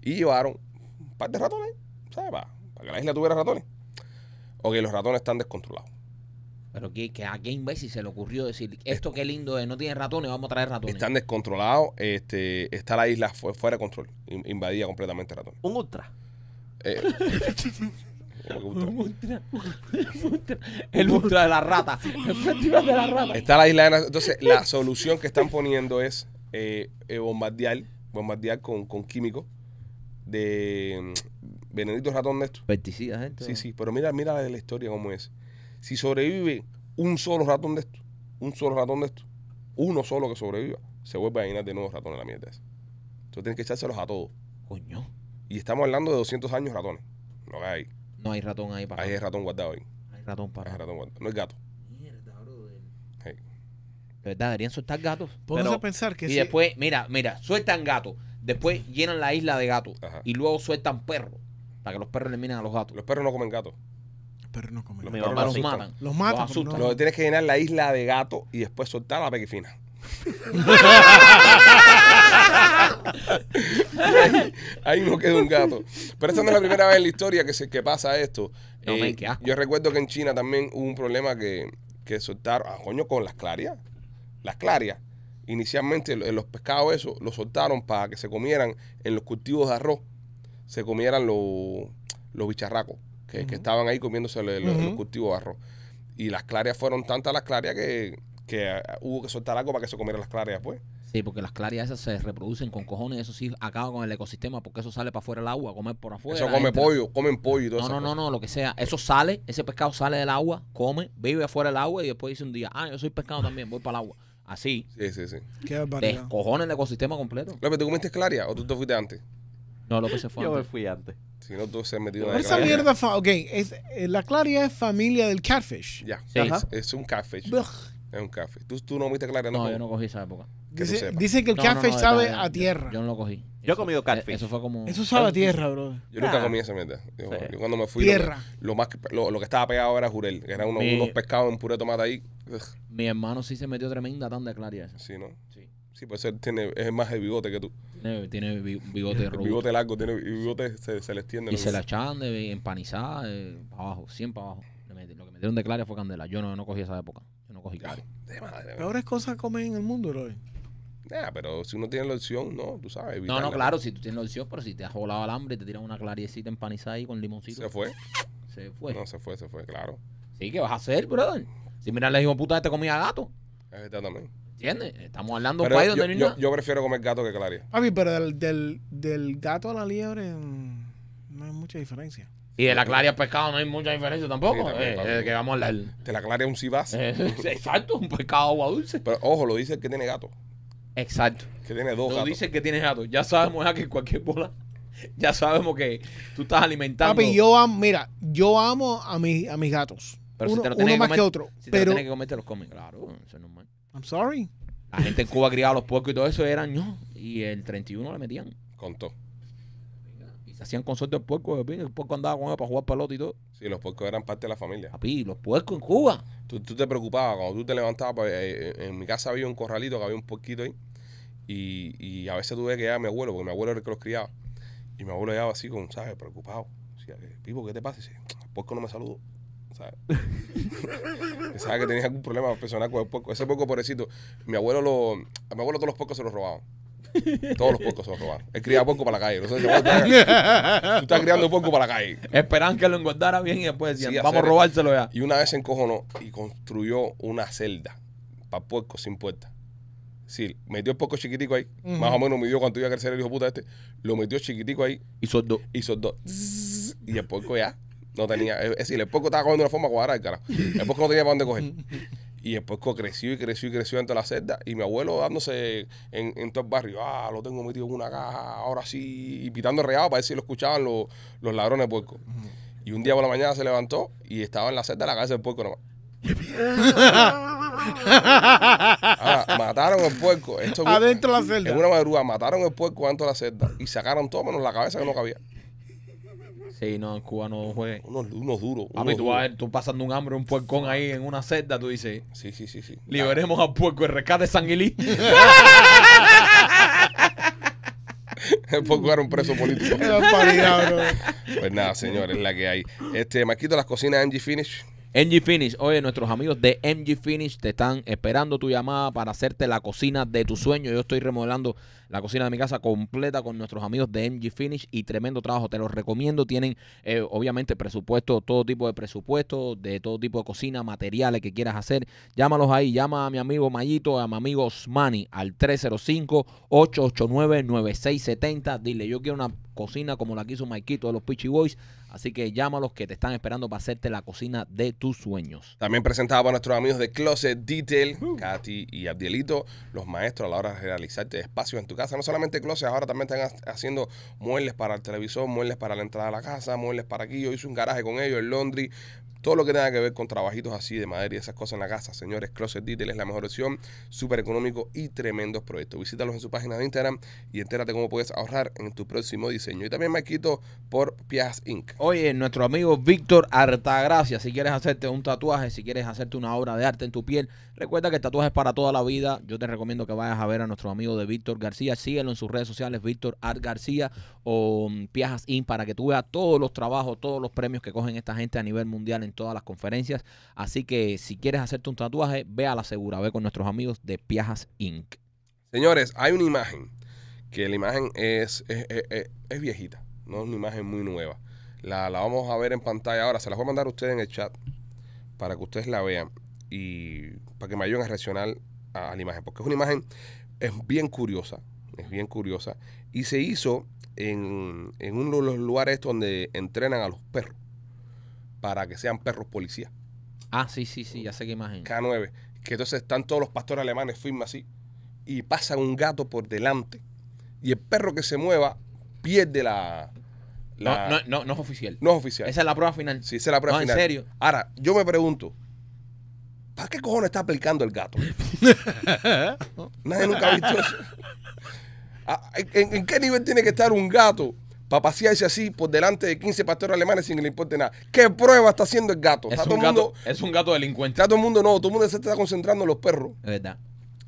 Y llevaron un par de ratones, ¿sabes? para que la isla tuviera ratones. O que los ratones están descontrolados. Pero que, que a qué imbécil se le ocurrió decir, esto qué lindo es, no tiene ratones, vamos a traer ratones. Están descontrolados, este, está la isla fuera de control, invadida completamente ratones. Un ultra. El ultra de la rata. El de la rata. está la isla Entonces, la solución que están poniendo es eh, eh, bombardear, bombardear con, con químicos de benedito mm, ratón de esto. pesticidas gente. Sí, sí, pero mira, mira la, la historia como es si sobrevive un solo ratón de esto, un solo ratón de esto, uno solo que sobreviva, se vuelve a llenar de nuevos ratones la mierda esa. Entonces tienes que echárselos a todos. Coño. Y estamos hablando de 200 años ratones. No hay. No hay ratón ahí para. Ahí ratón guardado ahí. Hay ratón para. Hay ratón guardado. No hay gato. Mierda, De verdad, deberían soltar gatos. Pónganse a pensar que sí. Y después, mira, mira, sueltan gatos. Después llenan la isla de gatos. Y luego sueltan perros. Para que los perros eliminen a los gatos. Los perros no comen gatos. Pero no comen. Los, matan. Los matan. Los tienes que llenar la isla de gato y después soltar la pequefina. ahí, no queda un gato. Pero esta no es la primera vez en la historia que, se, que pasa esto. Eh, yo recuerdo que en China también hubo un problema que, que soltaron, ah, coño, con las clarias. Las clarias. Inicialmente los pescados esos los soltaron para que se comieran en los cultivos de arroz, se comieran los bicharracos que, estaban ahí comiéndose los, cultivo cultivos de arroz. Y las clarias fueron tantas las clarias que, que eh, hubo que soltar algo para que se comieran las clarias pues Sí, porque las clarias esas se reproducen con cojones, eso sí acaba con el ecosistema, porque eso sale para afuera el agua, comer por afuera. Eso come pollo, comen pollo y todo eso. No, no, no, pues. no, lo que sea. Eso sale, ese pescado sale del agua, come, vive afuera del agua y después dice un día, ah, yo soy pescado también, voy para el agua. Así. Sí, sí, sí. Qué barbaridad. Descojones el ecosistema completo. López, ¿tú comiste claria o tú te fuiste antes? No, López se fue Yo me fui antes. Si no, tú se has metido en la Esa mierda, ok, es, eh, la claria es familia del catfish. Ya, es, un catfish. Es un catfish. Tú, tú no comiste claria No, yo no cogí esa época. Dicen que el catfish sabe a tierra. Yo, no lo cogí. Yo he comido catfish. Eso fue como. Eso sabe a tierra, bro. Yo nunca comí esa mierda. Yo, cuando me fui, lo Tierra. Lo, más que, lo, que estaba pegado era jurel, que eran unos, pescados en puré tomate ahí. Mi hermano sí se metió tremenda tan de claria esa. Sí, ¿no? Sí, pues tiene, es más el bigote que tú. Tiene, bigote rojo. bigote largo, tiene bigote, se, se le extiende. Y se la echan de empanizada, eh, para abajo, siempre para abajo. Lo que metieron de Claria fue Candela. Yo no, no cogí esa época. Yo no cogí ah, De madre, Peores cosas comen en el mundo, hoy Nah, pero si uno tiene la opción, no, tú sabes. No, no, claro, si tú tienes la opción, pero si te has volado al hambre y te tiran una claricita empanizada ahí con limoncito. Se fue. Se fue. No, se fue, se fue, claro. Sí, ¿qué vas a hacer, brother? Si miras le digo, puta, te comía gato. Es también. ¿Entiendes? Estamos hablando de un país donde yo, no yo, prefiero comer gato que claria. Papi, pero del, del, gato a la liebre mm, no hay mucha diferencia. Y de la claria al pescado no hay mucha diferencia tampoco. de eh, eh, que vamos a hablar. De la claria un cibaz. Eh, exacto, un pescado agua dulce. Pero ojo, lo dice el que tiene gato. Exacto. Que tiene dos Lo dice el que tiene gato. Ya sabemos que cualquier bola, ya sabemos que tú estás alimentando. Papi, yo amo, mira, yo amo a, mis a mis gatos. Pero uno, si te lo más que otro. Si pero, te que comer, te los comen, claro. Eso es normal. I'm sorry. La gente en Cuba criaba los puercos y todo eso eran yo Y el 31 la metían. Contó. Y se hacían consorte de puercos. El puerco andaba con para jugar pelota y todo. Sí, los puercos eran parte de la familia. Papi, los puercos en Cuba. Tú, te preocupabas cuando tú te levantabas. Pues, eh, eh, en mi casa había un corralito que había un puerquito ahí. Y, a veces tuve que ir a mi abuelo, porque mi abuelo era el que los criaba. Y mi abuelo llegaba así, con, ¿sabes? Preocupado. Decía, eh, Pipo, ¿qué te pasa? Si el puerco no me saludó. ¿sabes? que tenías algún problema personal con el puerco. Ese puerco pobrecito, mi abuelo lo, a mi abuelo todos los puercos se los robaban. Todos los puercos se los robaban. Él criaba puerco para la calle. tú estás criando puerco para la calle. Esperaban que lo engordara bien y después decían, vamos a robárselo ya. Y una vez se encojonó y construyó una celda para puerco sin puerta. Sí, metió el poco chiquitico ahí. Más o menos midió cuando iba a crecer el hijo puta este. Lo metió chiquitico ahí. Y soldó. Y soldó. Y el puerco ya no tenía, es decir, el puerco estaba cogiendo una forma cuadrada, el carajo. El puerco no tenía para dónde coger. Y el puerco creció y creció y creció dentro de la celda. Y mi abuelo dándose en, en todo el barrio, ah, lo tengo metido en una caja, ahora sí, y pitando reado para ver si lo escuchaban los, los ladrones de puerco. Y un día por la mañana se levantó y estaba en la celda la cabeza del puerco nomás. mataron el puerco. Adentro de la celda. En una madrugada mataron el puerco dentro de la celda y sacaron todo menos la cabeza que no cabía. Sí, no, en Cuba no Unos, duros. tú, vas A tú pasando un hambre, un puercón ahí en una celda, tú dices. Sí, sí, sí. sí. Liberemos a al puerco, el rescate de Sanguilí. el puerco era un preso político. pues nada, señores, la que hay. Este, quito las cocinas MG Finish. MG Finish, oye, nuestros amigos de MG Finish te están esperando tu llamada para hacerte la cocina de tu sueño. Yo estoy remodelando la cocina de mi casa completa con nuestros amigos de MG Finish y tremendo trabajo. Te los recomiendo. Tienen, eh, obviamente, presupuesto, todo tipo de presupuesto, de todo tipo de cocina, materiales que quieras hacer. Llámalos ahí. Llama a mi amigo Mayito, a mi amigo Osmani al 305-889-9670. Dile, yo quiero una cocina como la que hizo Maikito de los Peachy Boys. Así que llámalos que te están esperando para hacerte la cocina de tus sueños. También presentaba a nuestros amigos de Closet Detail, Katy y Abdielito, los maestros a la hora de realizarte espacio en tu casa. No solamente closets, ahora también están haciendo muebles para el televisor, muebles para la entrada a la casa, muebles para aquí. Yo hice un garaje con ellos, el Londres todo lo que tenga que ver con trabajitos así de madera y esas cosas en la casa, señores, Closet Detail es la mejor opción, súper económico y tremendos proyectos. Visítalos en su página de Instagram y entérate cómo puedes ahorrar en tu próximo diseño. Y también me quito por Piajas Inc. Oye, nuestro amigo Víctor Artagracia, si quieres hacerte un tatuaje, si quieres hacerte una obra de arte en tu piel, recuerda que el tatuaje es para toda la vida. Yo te recomiendo que vayas a ver a nuestro amigo de Víctor García, síguelo en sus redes sociales, Víctor Art García o mm, Piajas Inc. para que tú veas todos los trabajos, todos los premios que cogen esta gente a nivel mundial todas las conferencias. Así que si quieres hacerte un tatuaje, ve a la segura, ve con nuestros amigos de Piajas Inc. Señores, hay una imagen, que la imagen es, es, viejita, no es una imagen muy nueva. La, vamos a ver en pantalla ahora, se la voy a mandar a ustedes en el chat para que ustedes la vean y para que me ayuden a reaccionar a, la imagen, porque es una imagen es bien curiosa, es bien curiosa, y se hizo en, en uno de los lugares donde entrenan a los perros para que sean perros policías. Ah, sí, sí, sí, ya sé qué imagen. K9. Que entonces están todos los pastores alemanes firmes así y pasa un gato por delante y el perro que se mueva pierde la... No, no, no, es oficial. No es oficial. Esa es la prueba final. Sí, esa es la prueba no, final. en serio. Ahora, yo me pregunto, ¿para qué cojones está aplicando el gato? Nadie nunca ha visto eso. Ah, en qué nivel tiene que estar un gato para pasearse así por delante de 15 pastores alemanes sin que le importe nada. ¿Qué prueba está haciendo el gato? Es, un, gato, es un gato delincuente. Está todo el mundo, no, todo el mundo se está concentrando en los perros. Es verdad.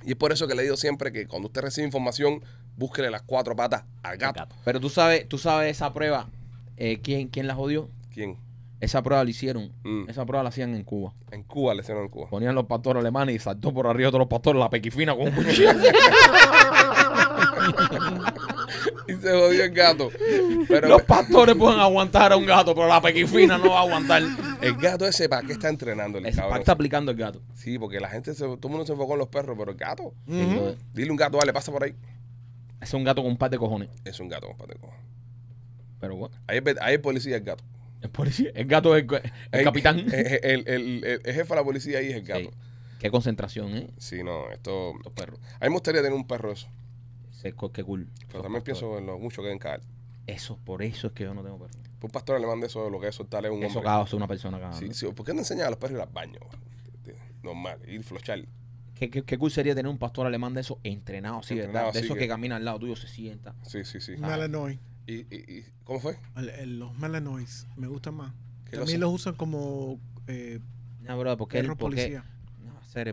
Y es por eso que le digo siempre que cuando usted recibe información, búsquele las cuatro patas al gato. Pero tú sabes, tú sabes esa prueba, eh, ¿quién, ¿quién la jodió? ¿Quién? Esa prueba la hicieron. Mm. Esa prueba la hacían en Cuba. En Cuba la hicieron en Cuba. Ponían los pastores alemanes y saltó por arriba de todos los pastores la pequifina con un cuchillo. se jodió el gato. Los pastores pueden aguantar a un gato, pero la pequifina no va a aguantar. El gato ese, ¿para qué está entrenando el Para está aplicando el gato. Sí, porque la gente, se, todo el mundo se enfocó en los perros, pero el gato. Dile un gato, dale, pasa por ahí. Es un gato con un par de cojones. Es un gato con un par de cojones. Pero bueno. Ahí, es policía el gato. El policía, el gato es el, capitán. El, jefe de la policía ahí es el gato. Qué concentración, ¿eh? Sí, no, esto. Los perros. A mí me gustaría tener un perro eso qué cool. Pero también pienso en lo mucho que deben caer. Eso, por eso es que yo no tengo perro. un pastor alemán de eso, lo que es un Eso hombre. es una persona Sí, sí, ¿Por qué no enseñan a los perros ir al baño? Este, normal, ir flochar. ¿Qué, qué, qué cool sería tener un pastor alemán de eso entrenado, sí, ¿verdad? De esos que- camina al lado tuyo, se sienta. Sí, sí, sí. Ah. Malanois. ¿Y, y, cómo fue? los Malanois me gustan más. También los usan como eh, No, bro, porque el policía.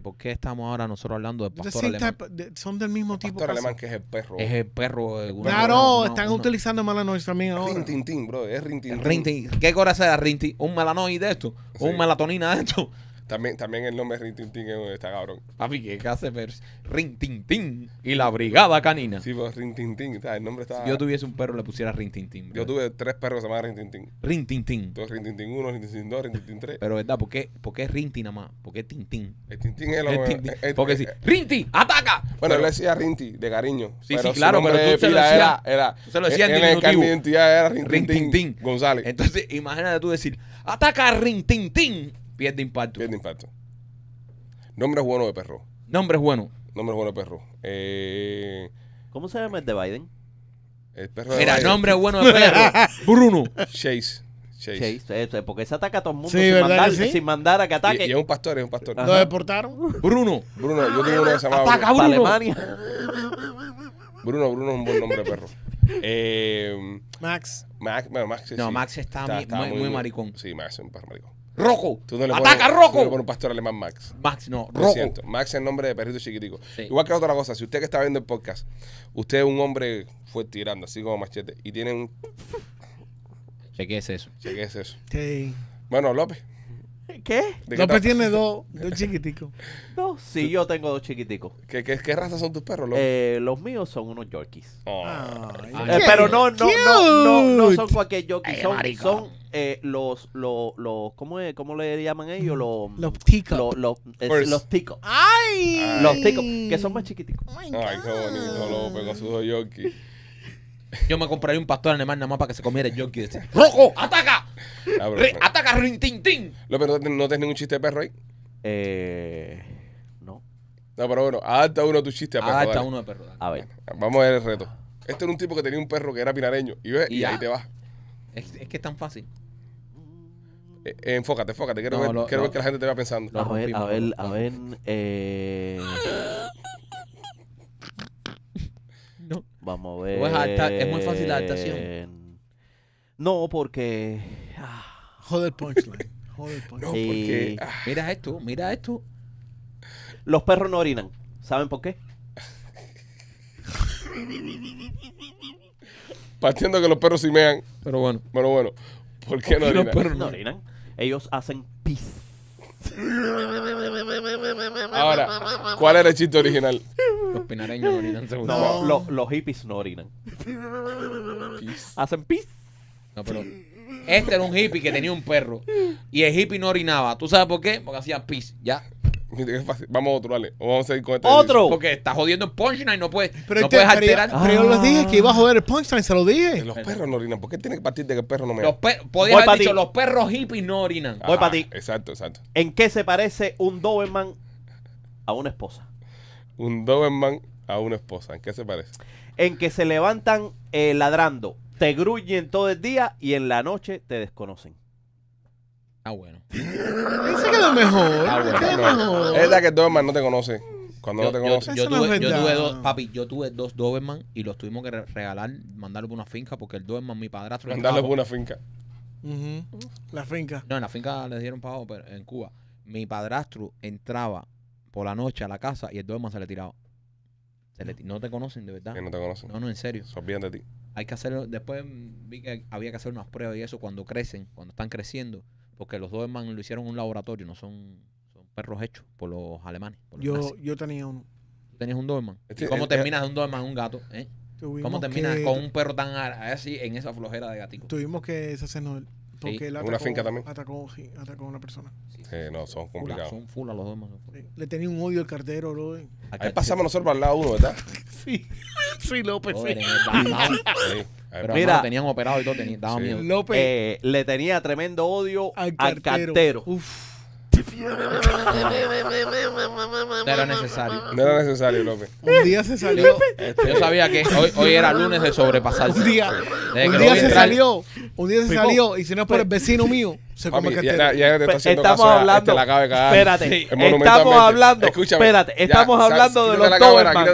¿por qué estamos ahora nosotros hablando de pastor alemán? son del mismo el tipo. pastor alemán que es el perro. Es el perro. Eh, claro, están utilizando malanois también ahora. Rintintín, bro. Es rintintín. ¿Qué cosa será? rintin? ¿Un melanoide de esto? ¿Un melatonina de esto? También, también el nombre Rintintín está cabrón. Papi, ¿qué hace? Rintintín y la brigada canina. Sí, pues Rintintín. el nombre está... Si yo tuviese un perro, le pusiera Rintintín. Yo tuve tres perros que se llamaban Rintintín. Rintintín. Entonces Rintintín 1, Rintintín 2, Rintintín 3. Pero, ¿verdad? ¿Por qué, por qué Rintin nada más? ¿Por qué Tintín? El Tintín es lo el tintín. Porque sí. ¡Rintín! ataca! Bueno, le le decía Rinti, de cariño. Sí, sí, claro, pero tú se lo decías. Era, se lo decía en mi identidad era Rintintín González. Entonces, imagínate tú decir, ¡ataca Rintintín! Pierde impacto. Pierde impacto. Nombre bueno de perro. Nombre bueno. Nombre bueno de perro. Eh, ¿Cómo se llama el de Biden? El perro de Mira, nombre bueno de perro. Bruno. Chase. Chase. Eh, pues, porque se ataca a todo el mundo sin, mandar, sin mandar a que ataque. y es un pastor, es un pastor. Lo deportaron. Bruno. Bruno, yo tengo uno que se llamaba Ataca, Bruno. Alemania. Bruno, Bruno es un buen nombre de perro. Eh, Max. Max, bueno, Max No, Max está muy- muy maricón. Sí, Max es un perro maricón. ¡Rojo! Ataca, Rojo! un pastor alemán Max. Max, no, Lo siento. Max es el nombre de perrito chiquitico. Igual que otra cosa, si usted que está viendo el podcast, usted es un hombre fue tirando así como machete y tiene un. es eso. Chequees eso. Sí. Bueno, López. ¿Qué? López tiene dos, dos chiquiticos. No, sí, yo tengo dos chiquiticos. ¿Qué, qué, qué raza son tus perros, Eh, los míos son unos Yorkies. Oh. Eh, pero no, no, no, no, no son cualquier Yorkie. Son, eh, los, los, los, ¿cómo, es? ¿cómo le llaman ellos? Mm, los, Los los, ticos. ¡Ay! Los ticos, que son más chiquiticos. Oh Ay, qué bonito, López, con sus dos yorkies. Yo me compraría un pastor alemán nada más para que se comiera el yorkie ¡Rojo! ¡Ataca! Ataca, Re- ¡Ataca, Rintintín! ¿no, no tienes ningún chiste de perro ahí? Eh, no. No, pero bueno, adapta uno a tu chiste a perro. Adapta uno de perro. A ver. Vamos a ver el reto. Este era un tipo que tenía un perro que era pinareño. Y, ve, y ahí te vas. Es, que es tan fácil. Eh, eh, enfócate, enfócate. Quiero, ver, quiero que la gente te va pensando. a ver, a ver, a ver. eh, Vamos a ver. Es, es, muy fácil la adaptación. No, porque. Ah. Joder, punchline. Joder, punchline. No, porque. Ah. Mira esto, mira esto. Los perros no orinan. ¿Saben por qué? Partiendo que los perros sí mean. Pero bueno. Pero bueno. ¿Por qué no orinan? Los perros no orinan. Ellos hacen pis. Ahora, ¿cuál era el chiste original? Los pinareños orinan No, los hippies no orinan. Hacen pis. No, pero este era un hippie que tenía un perro y el hippie no orinaba. ¿Tú sabes por qué? Porque hacía pis, ya. Vamos a otro, dale. O Vamos a seguir con este. ¡Otro! Porque está jodiendo el punchline, no este puedes, no puedes alterar. pero yo les dije que iba a joder el punchline, se lo dije. Los perros no orinan. ¿Por qué tiene que partir de que el perro no me Los haber dicho, los perros hippies no orinan. Voy para ti. Exacto, exacto. ¿En qué se parece un Doberman a una esposa? un Doberman a una esposa? ¿En qué se parece? En que se levantan eh, ladrando, te gruñen todo el día y en la noche te desconocen. Ah, bueno. Ese quedó mejor. Ah, mejor. Es la que el Doberman no te conoce. Cuando no te conoce. Yo, tuve, dos, papi, yo tuve dos Doberman y los tuvimos que regalar, mandarlo por una finca porque el Doberman, mi padrastro. Mandarlo por una finca. La finca. No, en la finca le dieron pago, pero en Cuba. Mi padrastro entraba la noche a la casa y el Doberman se le tiraba. Se le no te conocen, de verdad. no te conocen. No, no, en serio. bien de ti. Hay que hacerlo. Después vi que había que hacer unas pruebas y eso cuando crecen, cuando están creciendo. Porque los Doberman lo hicieron un laboratorio, no son, son perros hechos por los alemanes. Yo, yo tenía uno. tenías un Doberman? Este- ¿Cómo terminas un Doberman un gato? eh? ¿Cómo terminas con un perro tan así en esa flojera de gatito? Tuvimos que deshacernos de porque una finca también. Atacó, atacó a una persona. Eh, no, son complicados. son full a los dos. Le tenía un odio al cartero, bro. Ahí pasamos nosotros el lado uno, ¿verdad? sí. Sí, López. Mira, lo tenían operado y todo, tenían, miedo. López. Eh, le tenía tremendo odio al cartero. Al cartero. Uf. No era necesario. No era necesario, López. Un día se salió. Yo, este, sabía que hoy, hoy era lunes de sobrepasado. Un día, un día se salió. Un día se salió. Y si no es por el vecino mío ya, te pues, estamos caso, este hablando. espérate, estamos hablando. espérate, estamos hablando de los Doberman.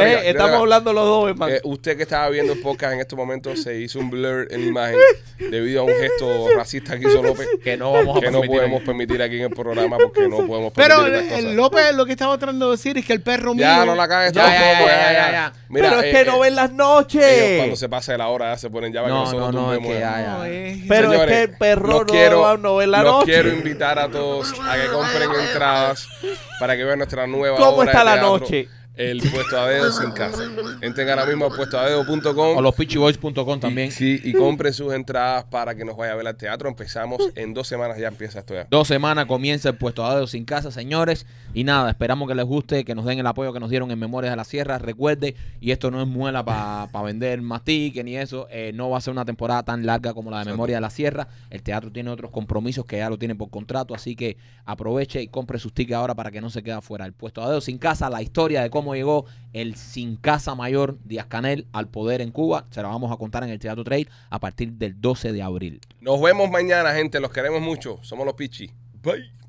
Eh, estamos la, hablando de los Doberman. Eh, usted que estaba viendo el podcast en estos momentos se hizo un blur en imagen debido a un gesto racista que hizo López. Que no vamos a Que no podemos permitir aquí en el programa porque no podemos permitir. Pero el eh, López lo que estaba tratando de decir es que el perro mío. Ya no la cagues ya, ya, ya Pero es que eh, no eh, ven las noches. cuando se pasa de la hora ya se ponen ya. No, no, no. Pero es que el perro no. No novela quiero invitar a todos a que compren entradas para que vean nuestra nueva ¿Cómo está la noche? el puesto a dedo sin casa. Entren ahora mismo a los O pitchyboys.com también. Sí, y compre sus entradas para que nos vaya a ver al teatro. Empezamos en dos semanas, ya empieza esto ya. Dos semanas comienza el puesto a dedo sin casa, señores. Y nada, esperamos que les guste, que nos den el apoyo que nos dieron en Memorias de la Sierra. Recuerde, y esto no es muela para vender tickets ni eso, eh, no va a ser una temporada tan larga como la de Memorias Memoria de la Sierra. El teatro tiene otros compromisos que ya lo tienen por contrato, así que aproveche y compre sus tickets ahora para que no se quede afuera El puesto a dedo sin casa, la historia de cómo cómo llegó el sin casa mayor Díaz Canel al poder en Cuba. Se lo vamos a contar en el Teatro Trade a partir del 12 de abril. Nos vemos mañana, gente. Los queremos mucho. Somos los Pichi. Bye.